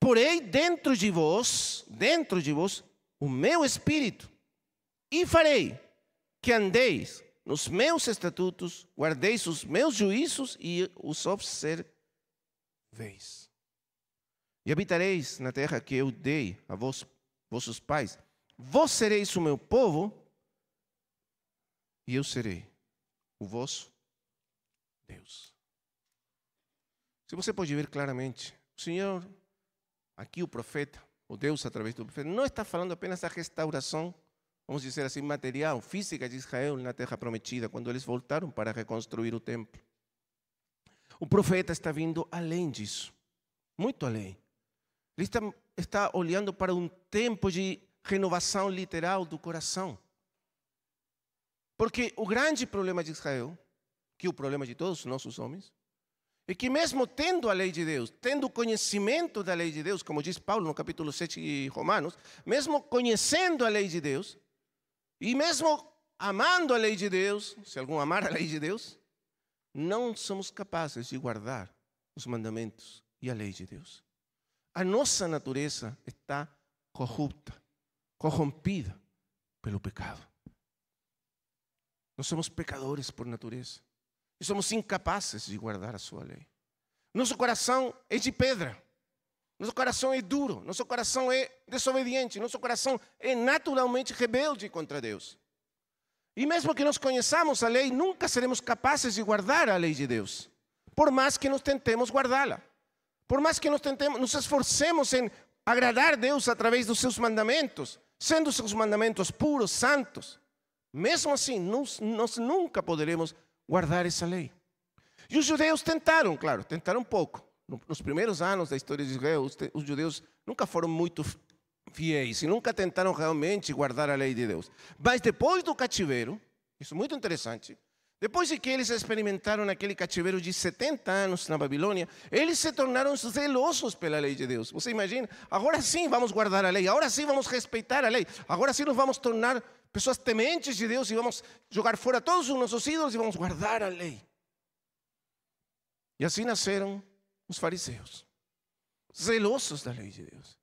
Porei dentro de vós, dentro de vós, o meu espírito, e farei que andeis nos meus estatutos, guardeis os meus juízos e os observeis. E habitareis na terra que eu dei a vós, vossos pais. Vós sereis o meu povo e eu serei o vosso Deus. Se você pode ver claramente, o Senhor, aqui o profeta, o Deus através do profeta, não está falando apenas da restauração, vamos dizer assim, material, física de Israel na terra prometida, quando eles voltaram para reconstruir o templo. O profeta está vindo além disso, muito além. Ele está, está olhando para um tempo de renovação literal do coração. Porque o grande problema de Israel, que é o problema de todos nossos homens, é que mesmo tendo a lei de Deus, tendo conhecimento da lei de Deus, como diz Paulo no capítulo 7 de Romanos, mesmo conhecendo a lei de Deus, e mesmo amando a lei de Deus, se algum amar a lei de Deus, não somos capazes de guardar os mandamentos e a lei de Deus. A nossa natureza está corrupta, corrompida pelo pecado. Nós somos pecadores por natureza e somos incapazes de guardar a sua lei. Nosso coração é de pedra. Nosso coração é duro, nosso coração é desobediente, nosso coração é naturalmente rebelde contra Deus. E mesmo que nós conheçamos a lei, nunca seremos capazes de guardar a lei de Deus, por mais que nos tentemos guardá-la. Por mais que nos tentemos, nos esforcemos em agradar a Deus através dos seus mandamentos, sendo seus mandamentos puros, santos, mesmo assim, nós nunca poderemos guardar essa lei. E os judeus tentaram, claro, tentaram pouco. Nos primeiros anos da história de Israel, os judeus nunca foram muito fiéis e nunca tentaram realmente guardar a lei de Deus. Mas depois do cativeiro, isso é muito interessante, depois de que eles experimentaram aquele cativeiro de 70 anos na Babilônia, eles se tornaram zelosos pela lei de Deus. Você imagina? Agora sim vamos guardar a lei, agora sim vamos respeitar a lei, agora sim nos vamos tornar pessoas tementes de Deus e vamos jogar fora todos os nossos ídolos e vamos guardar a lei. E assim nasceram os fariseus, zelosos da lei de Deus.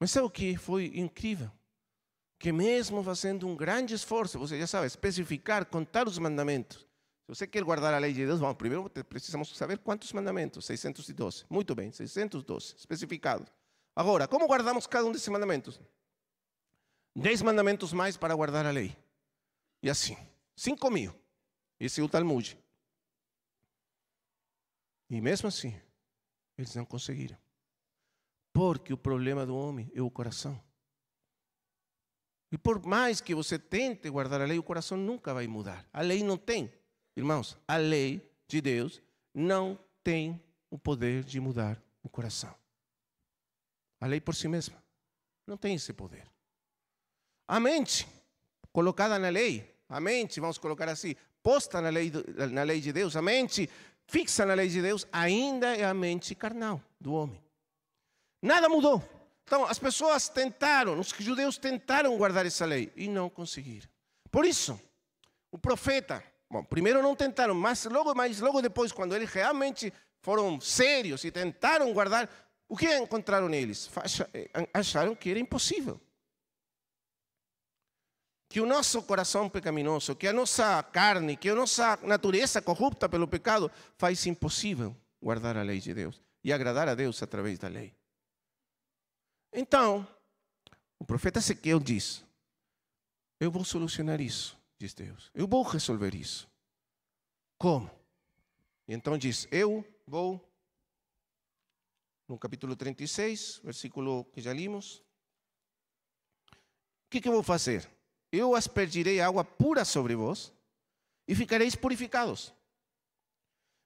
Mas sabe o que foi incrível? Que mesmo fazendo um grande esforço, você já sabe, especificar, contar os mandamentos. Se você quer guardar a lei de Deus, vamos, primeiro precisamos saber quantos mandamentos, 612. Muito bem, 612, especificado. Agora, como guardamos cada um desses mandamentos? Dez mandamentos mais para guardar a lei. E assim, cinco mil. Esse é o Talmud. E mesmo assim, eles não conseguiram. Porque o problema do homem é o coração. E por mais que você tente guardar a lei, o coração nunca vai mudar. A lei não tem, irmãos, a lei de Deus não tem o poder de mudar o coração. A lei por si mesma não tem esse poder. A mente colocada na lei, a mente, vamos colocar assim, posta na lei, na lei de Deus, a mente fixa na lei de Deus, ainda é a mente carnal do homem. Nada mudou. Então, as pessoas tentaram, os judeus tentaram guardar essa lei e não conseguiram. Por isso, o profeta, bom, primeiro não tentaram, mas logo, mas logo depois, quando eles realmente foram sérios e tentaram guardar, o que encontraram neles? Eh, acharam que era impossível que o nosso coração pecaminoso, que a nossa carne, que a nossa natureza corrupta pelo pecado faz impossível guardar a lei de Deus e agradar a Deus através da lei. Então, o profeta Ezequiel diz: Eu vou solucionar isso, diz Deus. Eu vou resolver isso. Como? E então diz: Eu vou. No capítulo 36, versículo que já limos. O que, que eu vou fazer? eu aspergirei água pura sobre vós e ficareis purificados.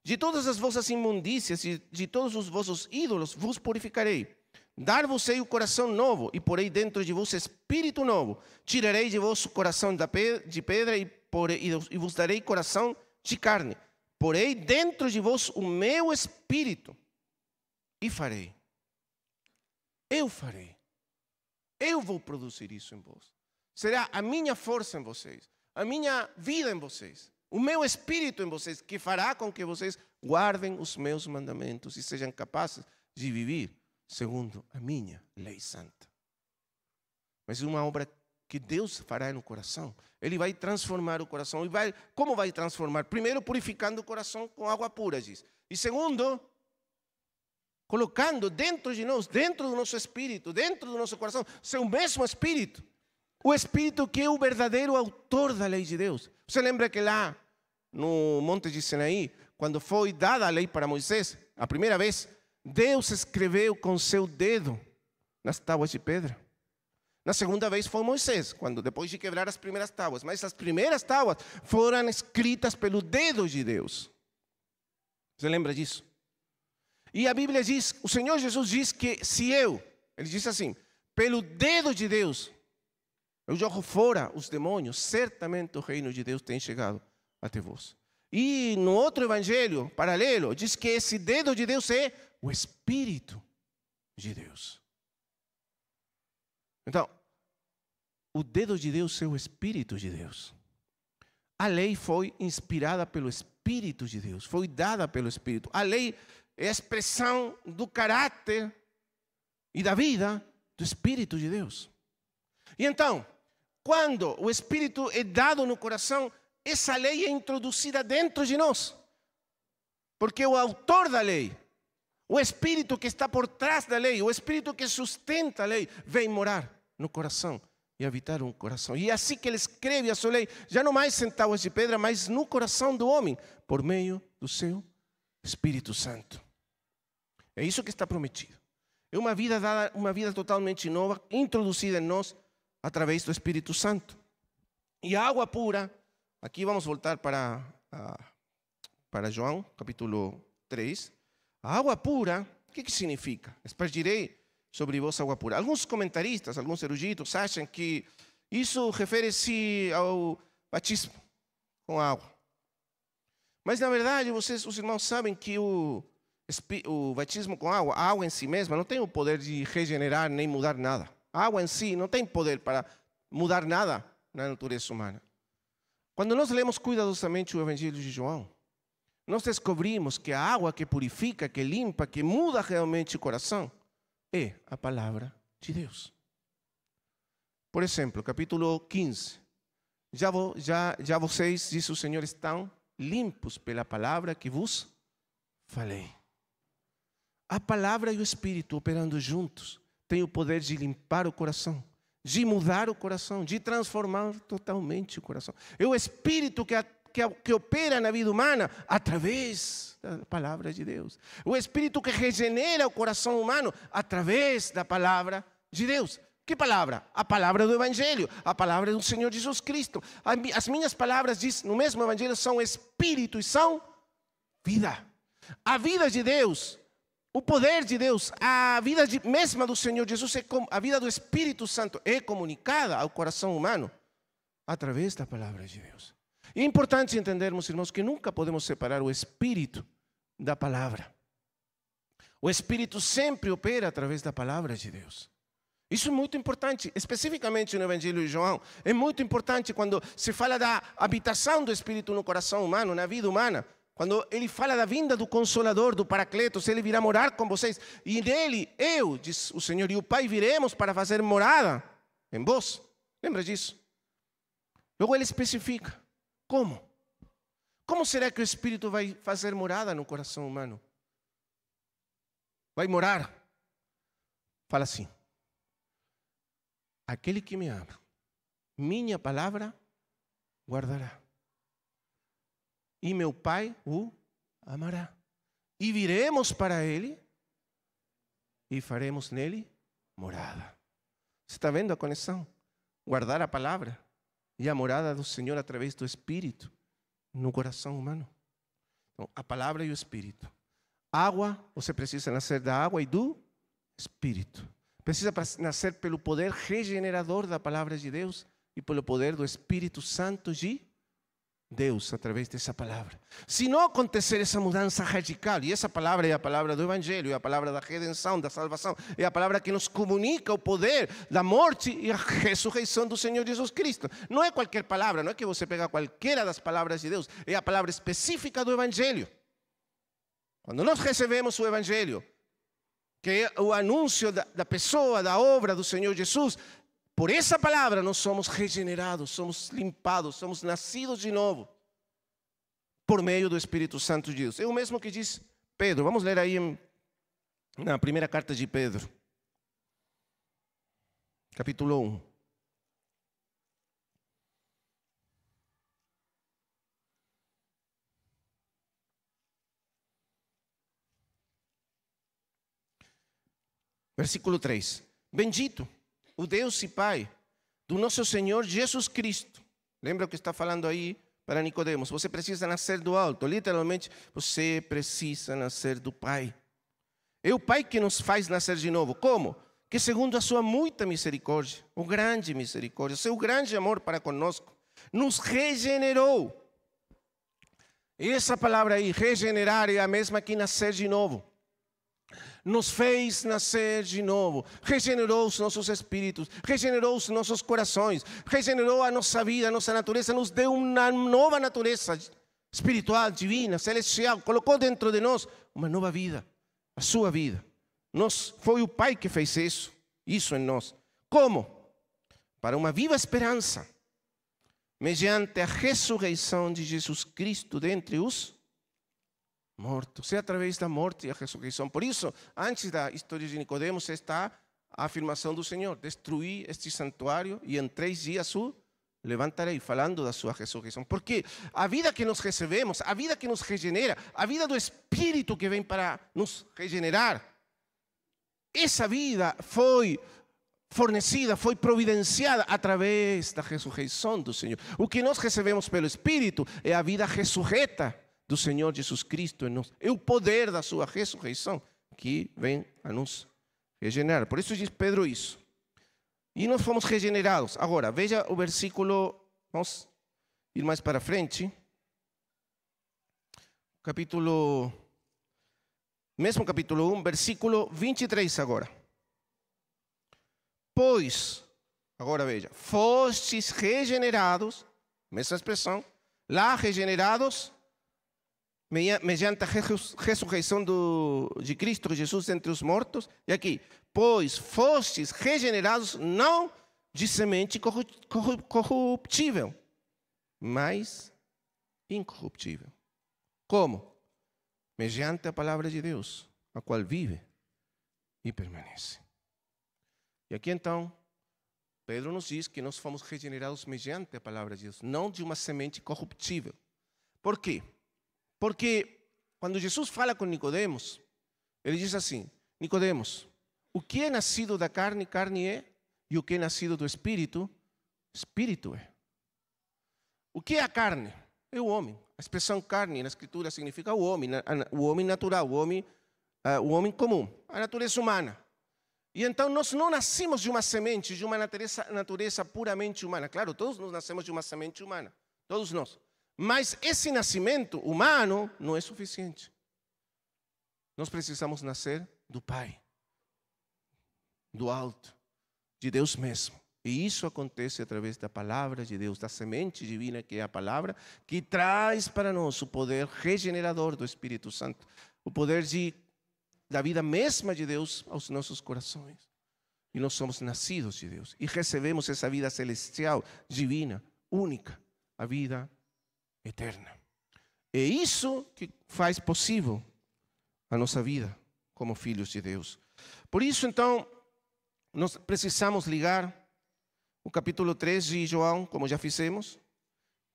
De todas as vossas imundícias e de todos os vossos ídolos vos purificarei. Dar-vos-ei o coração novo e porei dentro de vós espírito novo. Tirarei de vós o coração de pedra e, porei, e vos darei coração de carne. Porei dentro de vós o meu espírito e farei. Eu farei. Eu vou produzir isso em vós. Será a minha força em vocês, a minha vida em vocês, o meu espírito em vocês, que fará com que vocês guardem os meus mandamentos e sejam capazes de viver segundo a minha lei santa. Mas é uma obra que Deus fará no coração. Ele vai transformar o coração. E vai, como vai transformar? Primeiro, purificando o coração com água pura, diz. E segundo, colocando dentro de nós, dentro do nosso espírito, dentro do nosso coração, seu mesmo espírito o Espírito que é o verdadeiro autor da lei de Deus. Você lembra que lá no Monte de Sinaí, quando foi dada a lei para Moisés, a primeira vez, Deus escreveu com seu dedo nas tábuas de pedra. Na segunda vez foi Moisés, quando depois de quebrar as primeiras tábuas, mas as primeiras tábuas foram escritas pelo dedo de Deus. Você lembra disso? E a Bíblia diz, o Senhor Jesus diz que se eu, ele diz assim, pelo dedo de Deus, eu jogo fora os demônios, certamente o reino de Deus tem chegado até vós. E no outro evangelho paralelo, diz que esse dedo de Deus é o Espírito de Deus. Então, o dedo de Deus é o Espírito de Deus. A lei foi inspirada pelo Espírito de Deus, foi dada pelo Espírito. A lei é a expressão do caráter e da vida do Espírito de Deus. E então, quando o Espírito é dado no coração, essa lei é introduzida dentro de nós. Porque o autor da lei, o Espírito que está por trás da lei, o Espírito que sustenta a lei, vem morar no coração e habitar um coração. E é assim que ele escreve a sua lei, já não mais em tábuas de pedra, mas no coração do homem, por meio do seu Espírito Santo. É isso que está prometido. É uma vida dada, uma vida totalmente nova, introduzida em nós através do Espírito Santo. E a água pura, aqui vamos voltar para, para João, capítulo 3. A água pura, o que, que significa? Espargirei sobre vós água pura. Alguns comentaristas, alguns eruditos acham que isso refere-se ao batismo com água. Mas, na verdade, vocês, os irmãos sabem que o, o batismo com água, a água em si mesma, não tem o poder de regenerar nem mudar nada agua en sí no tiene poder para mudar nada na natureza humana. Quando nós lemos cuidadosamente o Evangelho de João, nós descobrimos que a água que purifica, que limpa, que muda realmente o coração é a palavra de Deus. Por exemplo, capítulo 15. Já, vocês, diz o Senhor, estão limpos pela palavra que vos falei. A palavra e o Espírito operando juntos tem o poder de limpar o coração, de mudar o coração, de transformar totalmente o coração. É o Espírito que, que, que opera na vida humana através da palavra de Deus. É o Espírito que regenera o coração humano através da palavra de Deus. Que palavra? A palavra do Evangelho, a palavra do Senhor Jesus Cristo. As minhas palavras, diz no mesmo Evangelho, são Espírito e são vida. A vida de Deus o poder de Deus, a vida mesma do Senhor Jesus, é a vida do Espírito Santo é comunicada ao coração humano através da palavra de Deus. E é importante entendermos, irmãos, que nunca podemos separar o Espírito da palavra. O Espírito sempre opera através da palavra de Deus. Isso é muito importante, especificamente no Evangelho de João. É muito importante quando se fala da habitação do Espírito no coração humano, na vida humana. Quando ele fala da vinda do Consolador, do Paracletos, ele virá morar com vocês. E nele, eu, diz o Senhor, e o Pai viremos para fazer morada em vós. Lembra disso? Logo ele especifica: como? Como será que o Espírito vai fazer morada no coração humano? Vai morar? Fala assim: aquele que me ama, minha palavra guardará e meu Pai o amará. E viremos para ele e faremos nele morada. Você está vendo a conexão? Guardar a palavra e a morada do Senhor através do Espírito no coração humano. Então, a palavra e o Espírito. Água, você precisa nascer da água e do Espírito. Precisa nascer pelo poder regenerador da palavra de Deus e pelo poder do Espírito Santo de Deus a través dessa palabra, Se não acontecer esa mudança radical, y esa palabra, é a palavra do Evangelho, é a palavra da redenção, da salvação, é a palavra que nos comunica o poder da morte y a ressurreição do Senhor Jesus Cristo. no é qualquer palavra, não é que você pega qualquer das palabras de Deus, es a palavra específica do Evangelho. cuando nós recebemos o Evangelho, que é o anúncio da, da pessoa, da obra do Senhor Jesus, Por essa palavra nós somos regenerados, somos limpados, somos nascidos de novo. Por meio do Espírito Santo de Deus. É o mesmo que diz Pedro. Vamos ler aí na primeira carta de Pedro. Capítulo 1. Versículo 3. Bendito o Deus e Pai do nosso Senhor Jesus Cristo. Lembra o que está falando aí para Nicodemos? Você precisa nascer do alto, literalmente, você precisa nascer do Pai. É o Pai que nos faz nascer de novo. Como? Que segundo a sua muita misericórdia, o grande misericórdia, seu grande amor para conosco, nos regenerou. E essa palavra aí, regenerar, é a mesma que nascer de novo nos fez nascer de novo, regenerou os nossos espíritos, regenerou os nossos corações, regenerou a nossa vida, a nossa natureza, nos deu uma nova natureza espiritual, divina, celestial, colocou dentro de nós uma nova vida, a sua vida. Nós, foi o Pai que fez isso, isso em nós. Como? Para uma viva esperança, mediante a ressurreição de Jesus Cristo dentre os morto. Se através da morte e a ressurreição. Por isso, antes da história de Nicodemos está a afirmação do Senhor: destruí este santuário e em três dias o levantarei, falando da sua ressurreição. Porque a vida que nós recebemos, a vida que nos regenera, a vida do Espírito que vem para nos regenerar, essa vida foi fornecida, foi providenciada através da ressurreição do Senhor. O que nós recebemos pelo Espírito é a vida ressurreta do Senhor Jesus Cristo em nós. É o poder da sua ressurreição que vem a nos regenerar. Por isso diz Pedro isso. E nós fomos regenerados. Agora, veja o versículo, vamos ir mais para frente. Capítulo, mesmo capítulo 1, versículo 23 agora. Pois, agora veja, fostes regenerados, mesma expressão, lá regenerados mediante a ressurreição do, de Cristo Jesus entre os mortos. E aqui, pois fostes regenerados não de semente corruptível, mas incorruptível. Como? Mediante a palavra de Deus, a qual vive e permanece. E aqui então, Pedro nos diz que nós fomos regenerados mediante a palavra de Deus, não de uma semente corruptível. Por quê? Porque quando Jesus fala com Nicodemos, ele diz assim: Nicodemos, o que é nascido da carne, carne é, e o que é nascido do espírito, espírito é. O que é a carne? É o homem. A expressão carne na escritura significa o homem, o homem natural, o homem, eh, o homem comum, a natureza humana. E então nós não nascemos de uma semente, de uma natureza, natureza puramente humana. Claro, todos nós nascemos de uma semente humana, todos nós. Mas esse nascimento humano não é suficiente. Nós precisamos nascer do Pai, do alto, de Deus mesmo. E isso acontece através da palavra de Deus, da semente divina que é a palavra, que traz para nós o poder regenerador do Espírito Santo, o poder de, da vida mesma de Deus aos nossos corações. E nós somos nascidos de Deus e recebemos essa vida celestial, divina, única, a vida eterna. É isso que faz possível a nossa vida como filhos de Deus. Por isso, então, nós precisamos ligar o capítulo 3 de João, como já fizemos,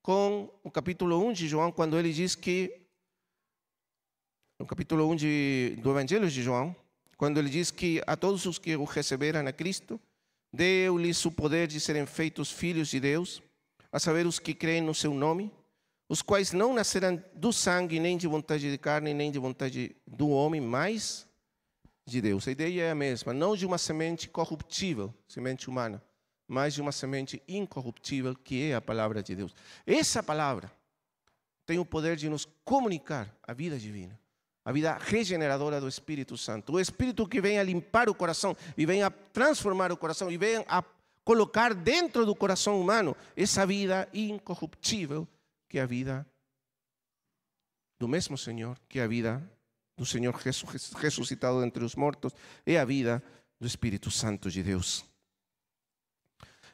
com o capítulo 1 de João, quando ele diz que. No capítulo 1 de, do Evangelho de João, quando ele diz que a todos os que o receberam a Cristo, deu-lhes o poder de serem feitos filhos de Deus, a saber, os que creem no seu nome os quais não nascerão do sangue, nem de vontade de carne, nem de vontade do homem, mas de Deus. A ideia é a mesma, não de uma semente corruptível, semente humana, mas de uma semente incorruptível, que é a palavra de Deus. Essa palavra tem o poder de nos comunicar a vida divina, a vida regeneradora do Espírito Santo. O Espírito que vem a limpar o coração e vem a transformar o coração e vem a colocar dentro do coração humano essa vida incorruptível que a vida do mesmo Senhor, que a vida do Senhor Jesus ressuscitado entre os mortos, é a vida do Espírito Santo de Deus.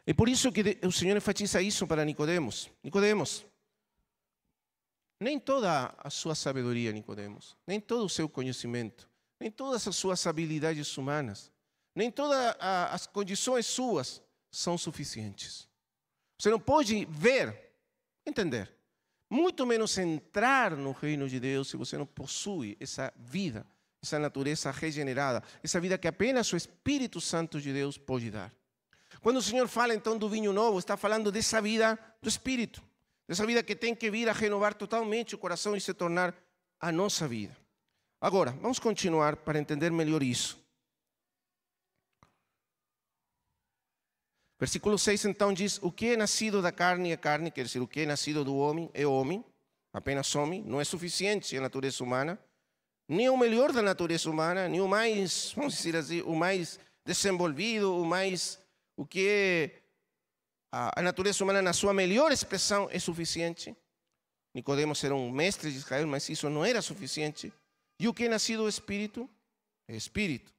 É por isso que o Senhor enfatiza isso para Nicodemos. Nicodemos, nem toda a sua sabedoria, Nicodemos, nem todo o seu conhecimento, nem todas as suas habilidades humanas, nem todas as condições suas são suficientes. Você não pode ver, entender muito menos entrar no reino de Deus se você não possui essa vida, essa natureza regenerada, essa vida que apenas o Espírito Santo de Deus pode dar. Quando o Senhor fala então do vinho novo, está falando dessa vida do Espírito, dessa vida que tem que vir a renovar totalmente o coração e se tornar a nossa vida. Agora, vamos continuar para entender melhor isso. Versículo 6 então diz: O que é nascido da carne é carne, quer dizer, o que é nascido do homem é homem, apenas homem, não é suficiente a natureza humana, nem o melhor da natureza humana, nem o mais, vamos dizer assim, o mais desenvolvido, o mais, o que é a, a natureza humana na sua melhor expressão é suficiente. Nicodemos era um mestre de Israel, mas isso não era suficiente. E o que é nascido do Espírito é Espírito.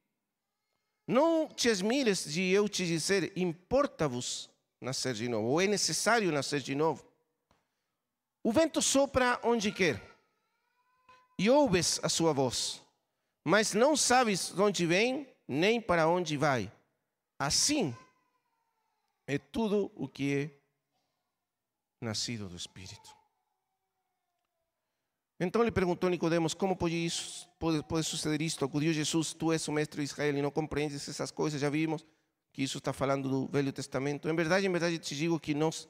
Não te esmires de eu te dizer, importa-vos nascer de novo, ou é necessário nascer de novo. O vento sopra onde quer, e ouves a sua voz, mas não sabes de onde vem, nem para onde vai. Assim é tudo o que é nascido do Espírito. Então lhe perguntou Nicodemos, como pode, isso, pode, pode suceder isto? Acudiu Jesus, tu és o mestre de Israel e não compreendes essas coisas, já vimos que isso está falando do Velho Testamento. Em verdade, em verdade te digo que nós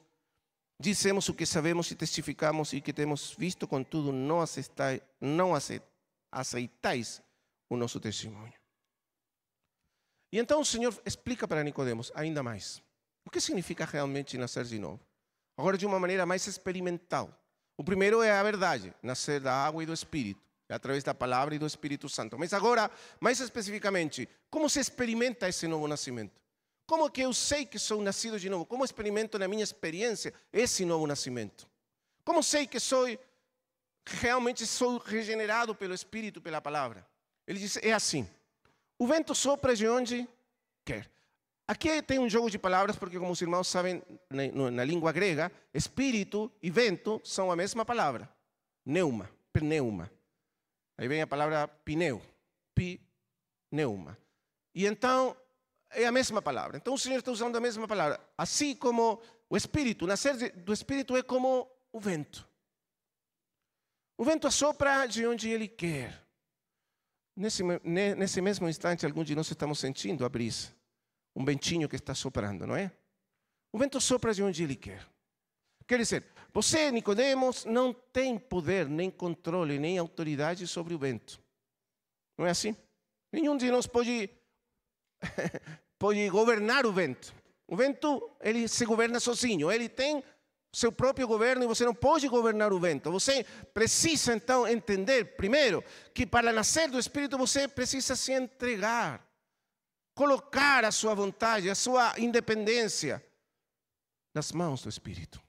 dizemos o que sabemos e testificamos e que temos visto, contudo não, aceitai, não aceitais o nosso testemunho. E então o Senhor explica para Nicodemos ainda mais. O que significa realmente nascer de novo? Agora de uma maneira mais experimental. O primeiro é a verdade, nascer da água e do Espírito, é através da palavra e do Espírito Santo. Mas agora, mais especificamente, como se experimenta esse novo nascimento? Como que eu sei que sou nascido de novo? Como experimento na minha experiência esse novo nascimento? Como sei que sou realmente sou regenerado pelo Espírito, pela palavra? Ele diz: é assim. O vento sopra de onde quer. Aqui tem um jogo de palavras, porque, como os irmãos sabem, na, língua grega, espírito e vento são a mesma palavra. Neuma, pneuma. Aí vem a palavra pneu, pneuma. E então, é a mesma palavra. Então, o Senhor está usando a mesma palavra. Assim como o espírito, nascer do espírito é como o vento. O vento assopra de onde ele quer. Nesse, nesse mesmo instante, alguns de nós estamos sentindo a brisa um ventinho que está soprando, não é? O vento sopra de onde ele quer. Quer dizer, você, Nicodemos, não tem poder, nem controle, nem autoridade sobre o vento. Não é assim? Nenhum de nós pode, pode governar o vento. O vento, ele se governa sozinho, ele tem seu próprio governo e você não pode governar o vento. Você precisa então entender, primeiro, que para nascer do Espírito você precisa se entregar colocar a sua vontade, a sua independência nas mãos do Espírito.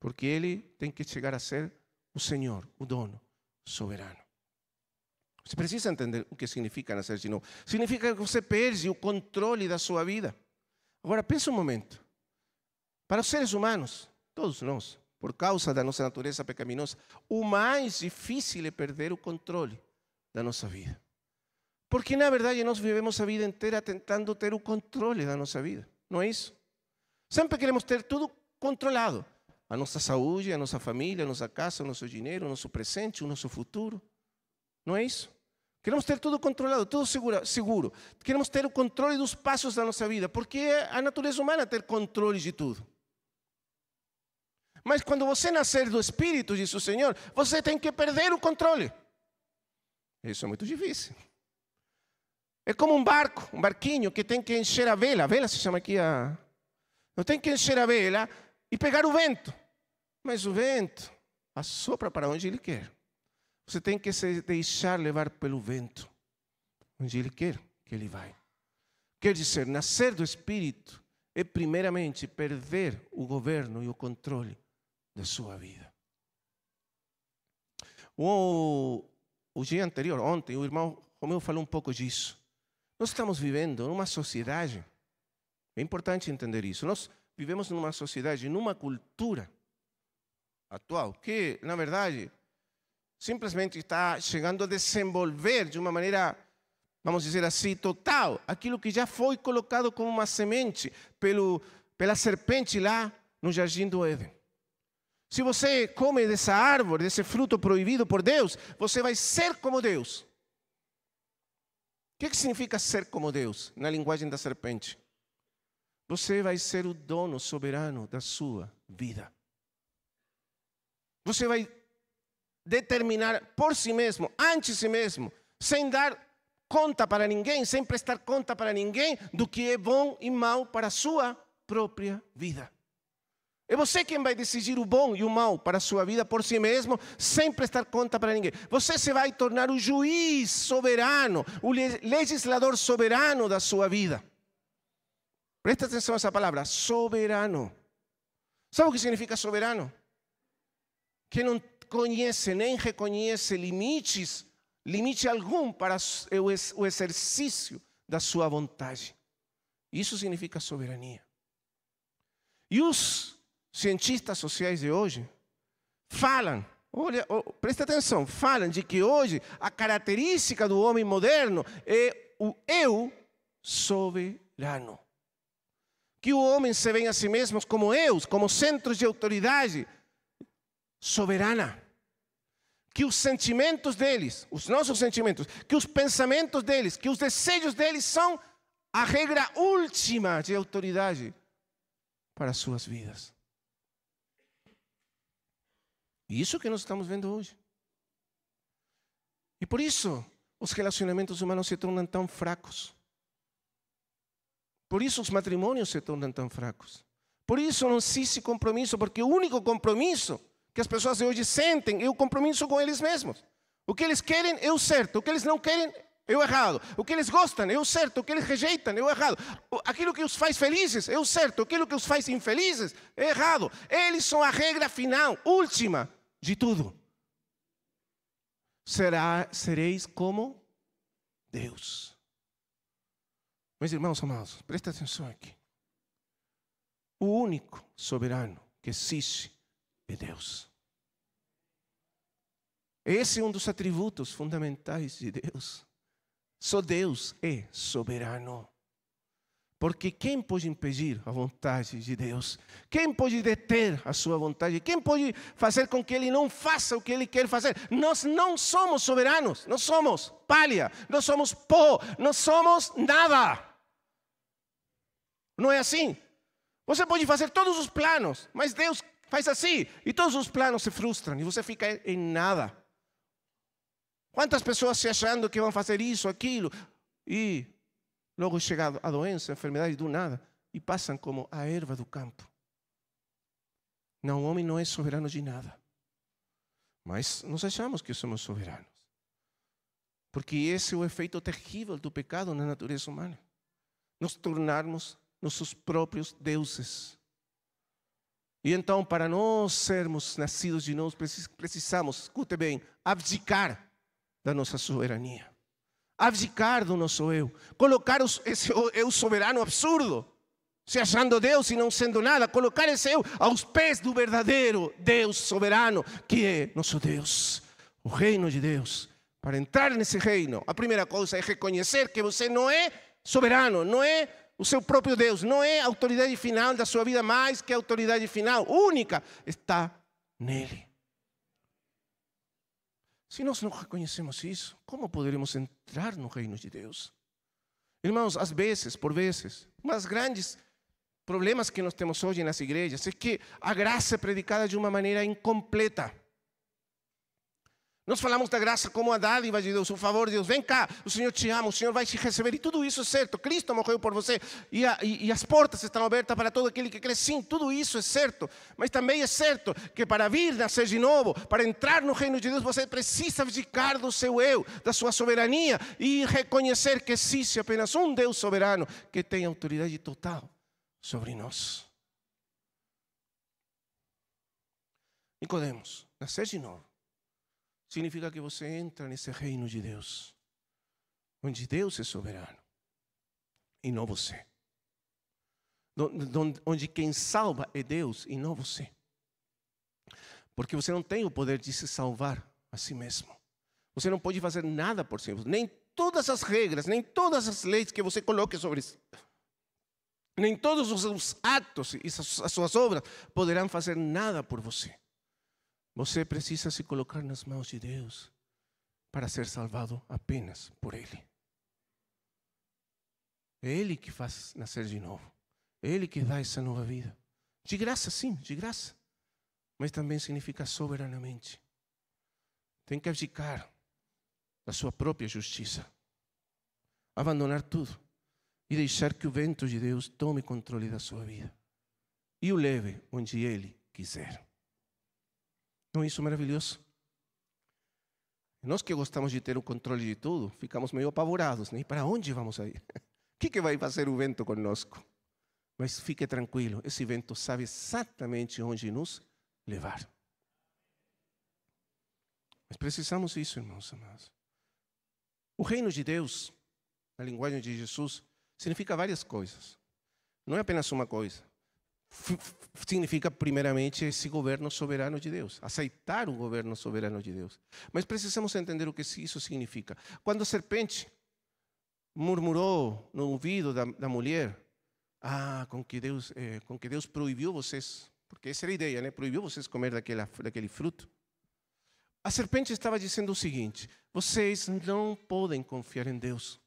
Porque ele tem que chegar a ser o Senhor, o dono, soberano. Você precisa entender o que significa nascer de novo. Significa que você perde o controle da sua vida. Agora, pensa um momento. Para os seres humanos, todos nós, por causa da nossa natureza pecaminosa, o mais difícil é perder o controle da nossa vida. Porque na verdade nós vivemos a vida inteira tentando ter o controle da nossa vida, não é isso? Sempre queremos ter tudo controlado. A nossa saúde, a nossa família, a nossa casa, o nosso dinheiro, o nosso presente, o nosso futuro. Não é isso? Queremos ter tudo controlado, tudo seguro, seguro. Queremos ter o controle dos passos da nossa vida, porque é a natureza humana ter controle de tudo. Mas quando você nascer do Espírito, diz o Senhor, você tem que perder o controle. Isso é muito difícil. É como um barco, um barquinho que tem que encher a vela. A vela se chama aqui a. Eu tenho que encher a vela e pegar o vento. Mas o vento assopra para onde ele quer. Você tem que se deixar levar pelo vento, onde ele quer que ele vai. Quer dizer, nascer do Espírito é primeiramente perder o governo e o controle da sua vida. O, o dia anterior, ontem, o irmão Romeu falou um pouco disso. Nós estamos vivendo numa sociedade, é importante entender isso, nós vivemos numa sociedade, numa cultura atual, que, na verdade, simplesmente está chegando a desenvolver de uma maneira, vamos dizer assim, total, aquilo que já foi colocado como uma semente pelo, pela serpente lá no jardim do Éden. Se você come dessa árvore, desse fruto proibido por Deus, você vai ser como Deus que, que significa ser como Deus na linguagem da serpente? Você vai ser o dono soberano da sua vida. Você vai determinar por si mesmo, ante si mesmo, sem dar conta para ninguém, sem prestar conta para ninguém do que é bom e mal para a sua própria vida. É você quem vai decidir o bom e o mal para a sua vida por si mesmo, sem prestar conta para ninguém. Você se vai tornar o juiz soberano, o legislador soberano da sua vida. Presta atenção nessa palavra, soberano. Sabe o que significa soberano? Que não conhece nem reconhece limites, limite algum para o exercício da sua vontade. Isso significa soberania. E os cientistas sociais de hoje falam, olha, oh, presta atenção, falam de que hoje a característica do homem moderno é o eu soberano. Que o homem se vê a si mesmo como eu, como centros de autoridade soberana. Que os sentimentos deles, os nossos sentimentos, que os pensamentos deles, que os desejos deles são a regra última de autoridade para suas vidas. Isso que nós estamos vendo hoje. E por isso os relacionamentos humanos se tornam tão fracos. Por isso os matrimônios se tornam tão fracos. Por isso não existe compromisso, porque o único compromisso que as pessoas de hoje sentem é o compromisso com eles mesmos. O que eles querem é o certo, o que eles não querem é o errado. O que eles gostam é o certo, o que eles rejeitam é o errado. Aquilo que os faz felizes é o certo, aquilo que os faz infelizes é errado. Eles são a regra final, última, de tudo. Será, sereis como Deus. Meus irmãos amados, presta atenção aqui. O único soberano que existe é Deus. Esse é um dos atributos fundamentais de Deus. Só Deus é soberano. Porque quem pode impedir a vontade de Deus? Quem pode deter a sua vontade? Quem pode fazer com que ele não faça o que ele quer fazer? Nós não somos soberanos, nós somos palha, nós somos pó, nós somos nada. Não é assim? Você pode fazer todos os planos, mas Deus faz assim e todos os planos se frustram e você fica em nada. Quantas pessoas se achando que vão fazer isso, aquilo e Logo chega a doença, a enfermidade do nada e passam como a erva do campo. Não, o homem não é soberano de nada. Mas nós achamos que somos soberanos. Porque esse é o efeito terrível do pecado na natureza humana. Nos tornarmos nossos próprios deuses. E então, para nós sermos nascidos de novo, precisamos, escute bem, abdicar da nossa soberania abdicar do nosso eu, colocar esse eu soberano absurdo, se achando Deus e não sendo nada, colocar esse eu aos pés do verdadeiro Deus soberano, que é nosso Deus, o reino de Deus. Para entrar nesse reino, a primeira coisa é reconhecer que você não é soberano, não é o seu próprio Deus, não é a autoridade final da sua vida mais que a autoridade final, única, está nele. Se nós não reconhecemos isso, como poderemos entrar no reino de Deus? Irmãos, às vezes, por vezes, um dos grandes problemas que nós temos hoje nas igrejas é que a graça é predicada de uma maneira incompleta. Nós falamos da graça como a dádiva de Deus, o favor de Deus. Vem cá, o Senhor te ama, o Senhor vai te receber. E tudo isso é certo. Cristo morreu por você. E, a, e, e as portas estão abertas para todo aquele que crê. Sim, tudo isso é certo. Mas também é certo que para vir, nascer de novo, para entrar no reino de Deus, você precisa abdicar do seu eu, da sua soberania e reconhecer que existe apenas um Deus soberano que tem autoridade total sobre nós. Nicodemos, nascer de novo significa que você entra nesse reino de Deus, onde Deus é soberano e não você. Onde quem salva é Deus e não você. Porque você não tem o poder de se salvar a si mesmo. Você não pode fazer nada por si mesmo. Nem todas as regras, nem todas as leis que você coloque sobre si. Nem todos os seus atos e as suas obras poderão fazer nada por você. Você precisa se colocar nas mãos de Deus para ser salvado apenas por Ele. É Ele que faz nascer de novo. É Ele que dá essa nova vida. De graça, sim, de graça. Mas também significa soberanamente. Tem que abdicar da sua própria justiça. Abandonar tudo. E deixar que o vento de Deus tome controle da sua vida. E o leve onde Ele quiser. Não é isso maravilhoso? Nós que gostamos de ter o controle de tudo, ficamos meio apavorados, né? E para onde vamos aí? O que, que vai fazer o vento conosco? Mas fique tranquilo, esse vento sabe exatamente onde nos levar. Mas precisamos isso, irmãos amados. O reino de Deus, na linguagem de Jesus, significa várias coisas. Não é apenas uma coisa significa primeiramente esse governo soberano de Deus, aceitar o governo soberano de Deus. Mas precisamos entender o que isso significa. Quando a serpente murmurou no ouvido da, da mulher, ah, com que Deus, eh, com que Deus proibiu vocês, porque essa era a ideia, né? Proibiu vocês comer daquela, daquele fruto. A serpente estava dizendo o seguinte: vocês não podem confiar em Deus.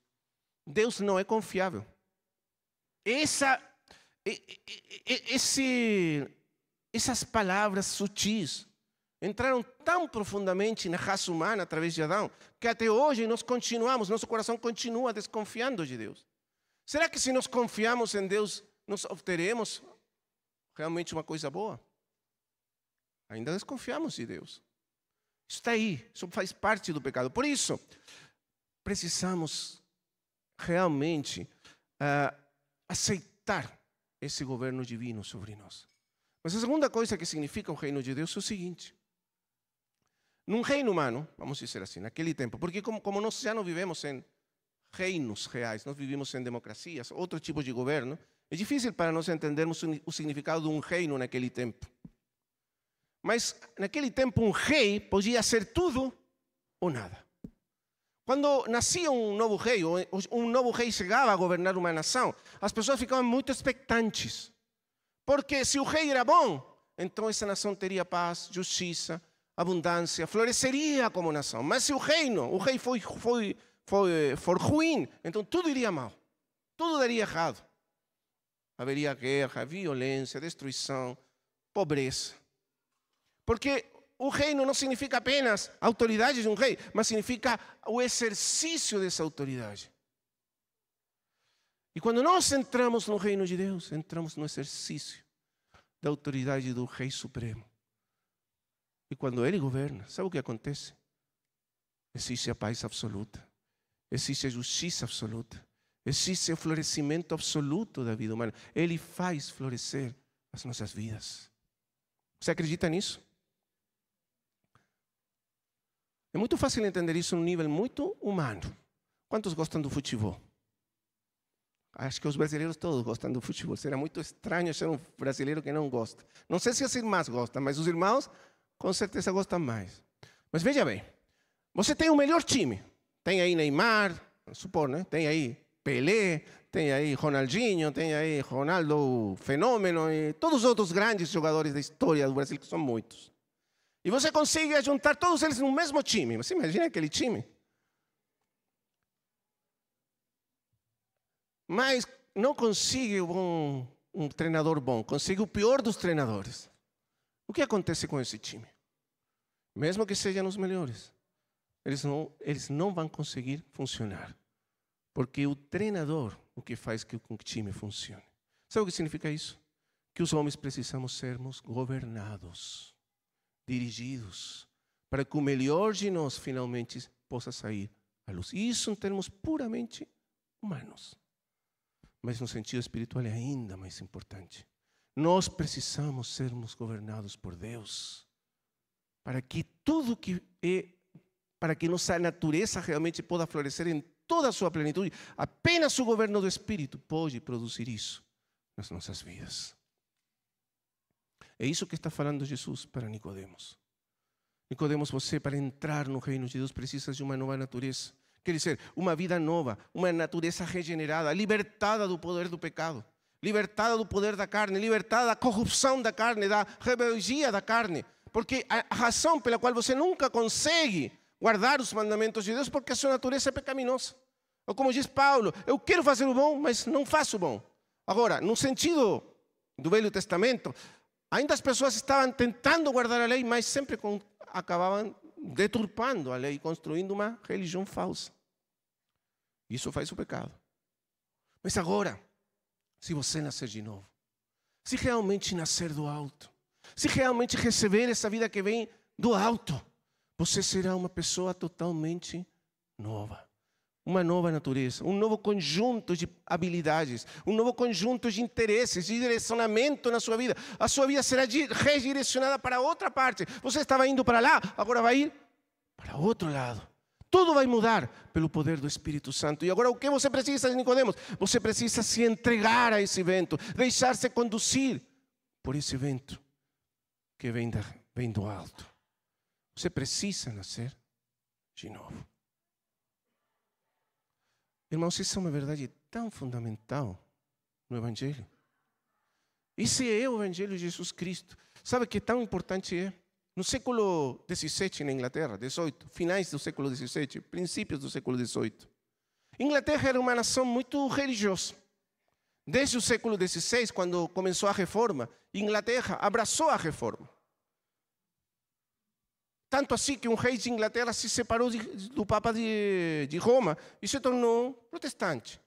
Deus não é confiável. Essa esse, essas palavras sutis entraram tão profundamente na raça humana através de Adão, que até hoje nós continuamos, nosso coração continua desconfiando de Deus. Será que se nós confiamos em Deus, nós obteremos realmente uma coisa boa? Ainda desconfiamos de Deus. Isso está aí, isso faz parte do pecado. Por isso, precisamos realmente uh, aceitar esse governo divino sobre nós. Mas a segunda coisa que significa o reino de Deus é o seguinte: num reino humano, vamos dizer assim, naquele tempo, porque como, como nós já não vivemos em reinos reais, nós vivimos em democracias, outro tipo de governo, é difícil para nós entendermos o significado de um reino naquele tempo. Mas naquele tempo, um rei podia ser tudo ou nada. Quando nascia um novo rei, um novo rei chegava a governar uma nação, as pessoas ficavam muito expectantes. Porque se o rei era bom, então essa nação teria paz, justiça, abundância, floresceria como nação. Mas se o reino, o rei foi, foi, foi, for ruim, então tudo iria mal. Tudo daria errado. Haveria guerra, violência, destruição, pobreza. Porque o reino não significa apenas a autoridade de um rei, mas significa o exercício dessa autoridade. E quando nós entramos no reino de Deus, entramos no exercício da autoridade do Rei Supremo. E quando ele governa, sabe o que acontece? Existe a paz absoluta, existe a justiça absoluta, existe o florescimento absoluto da vida humana. Ele faz florescer as nossas vidas. Você acredita nisso? É muito fácil entender isso num nível muito humano. Quantos gostam do futebol? Acho que os brasileiros todos gostam do futebol. Será muito estranho ser um brasileiro que não gosta. Não sei se as irmãs gostam, mas os irmãos com certeza gostam mais. Mas veja bem, você tem o melhor time. Tem aí Neymar, supor, né? Tem aí Pelé, tem aí Ronaldinho, tem aí Ronaldo Fenômeno e todos os outros grandes jogadores da história do Brasil, que são muitos. E você consegue juntar todos eles no mesmo time. Você imagina aquele time? Mas não consigo um, um treinador bom, consigo o pior dos treinadores. O que acontece com esse time? Mesmo que sejam os melhores, eles não, eles não vão conseguir funcionar. Porque o treinador o que faz que o time funcione. Sabe o que significa isso? Que os homens precisamos sermos governados dirigidos, para que o melhor de nós finalmente possa sair à luz. Isso em termos puramente humanos. Mas no sentido espiritual é ainda mais importante. Nós precisamos sermos governados por Deus, para que tudo que é, para que nossa natureza realmente possa florescer em toda a sua plenitude. Apenas o governo do Espírito pode produzir isso nas nossas vidas. É isso que está falando Jesus para Nicodemos. Nicodemos, você para entrar no reino de Deus precisa de uma nova natureza. Quer dizer, uma vida nova, uma natureza regenerada, libertada do poder do pecado, libertada do poder da carne, libertada da corrupção da carne, da rebeldia da carne. Porque a razão pela qual você nunca consegue guardar os mandamentos de Deus porque a sua natureza é pecaminosa. Ou como diz Paulo, eu quero fazer o bom, mas não faço o bom. Agora, no sentido do Velho Testamento, Ainda as pessoas estavam tentando guardar a lei, mas sempre com, acabavam deturpando a lei, construindo uma religião falsa. Isso faz o pecado. Mas agora, se você nascer de novo, se realmente nascer do alto, se realmente receber essa vida que vem do alto, você será uma pessoa totalmente nova uma nova natureza, um novo conjunto de habilidades, um novo conjunto de interesses, de direcionamento na sua vida. A sua vida será redirecionada para outra parte. Você estava indo para lá, agora vai ir para outro lado. Tudo vai mudar pelo poder do Espírito Santo. E agora o que você precisa, Nicodemos? Você precisa se entregar a esse vento, deixar-se conduzir por esse vento que vem, da, vem do alto. Você precisa nascer de novo. Irmãos, isso é uma verdade tão fundamental no Evangelho. Isso é o Evangelho de Jesus Cristo. Sabe que tão importante é? No século XVII, na Inglaterra, XVIII, finais do século XVII, princípios do século XVIII, Inglaterra era uma nação muito religiosa. Desde o século XVI, quando começou a reforma, Inglaterra abraçou a reforma. Tanto assim que um rei de Inglaterra se separou de, do Papa de, de Roma e se tornou protestante.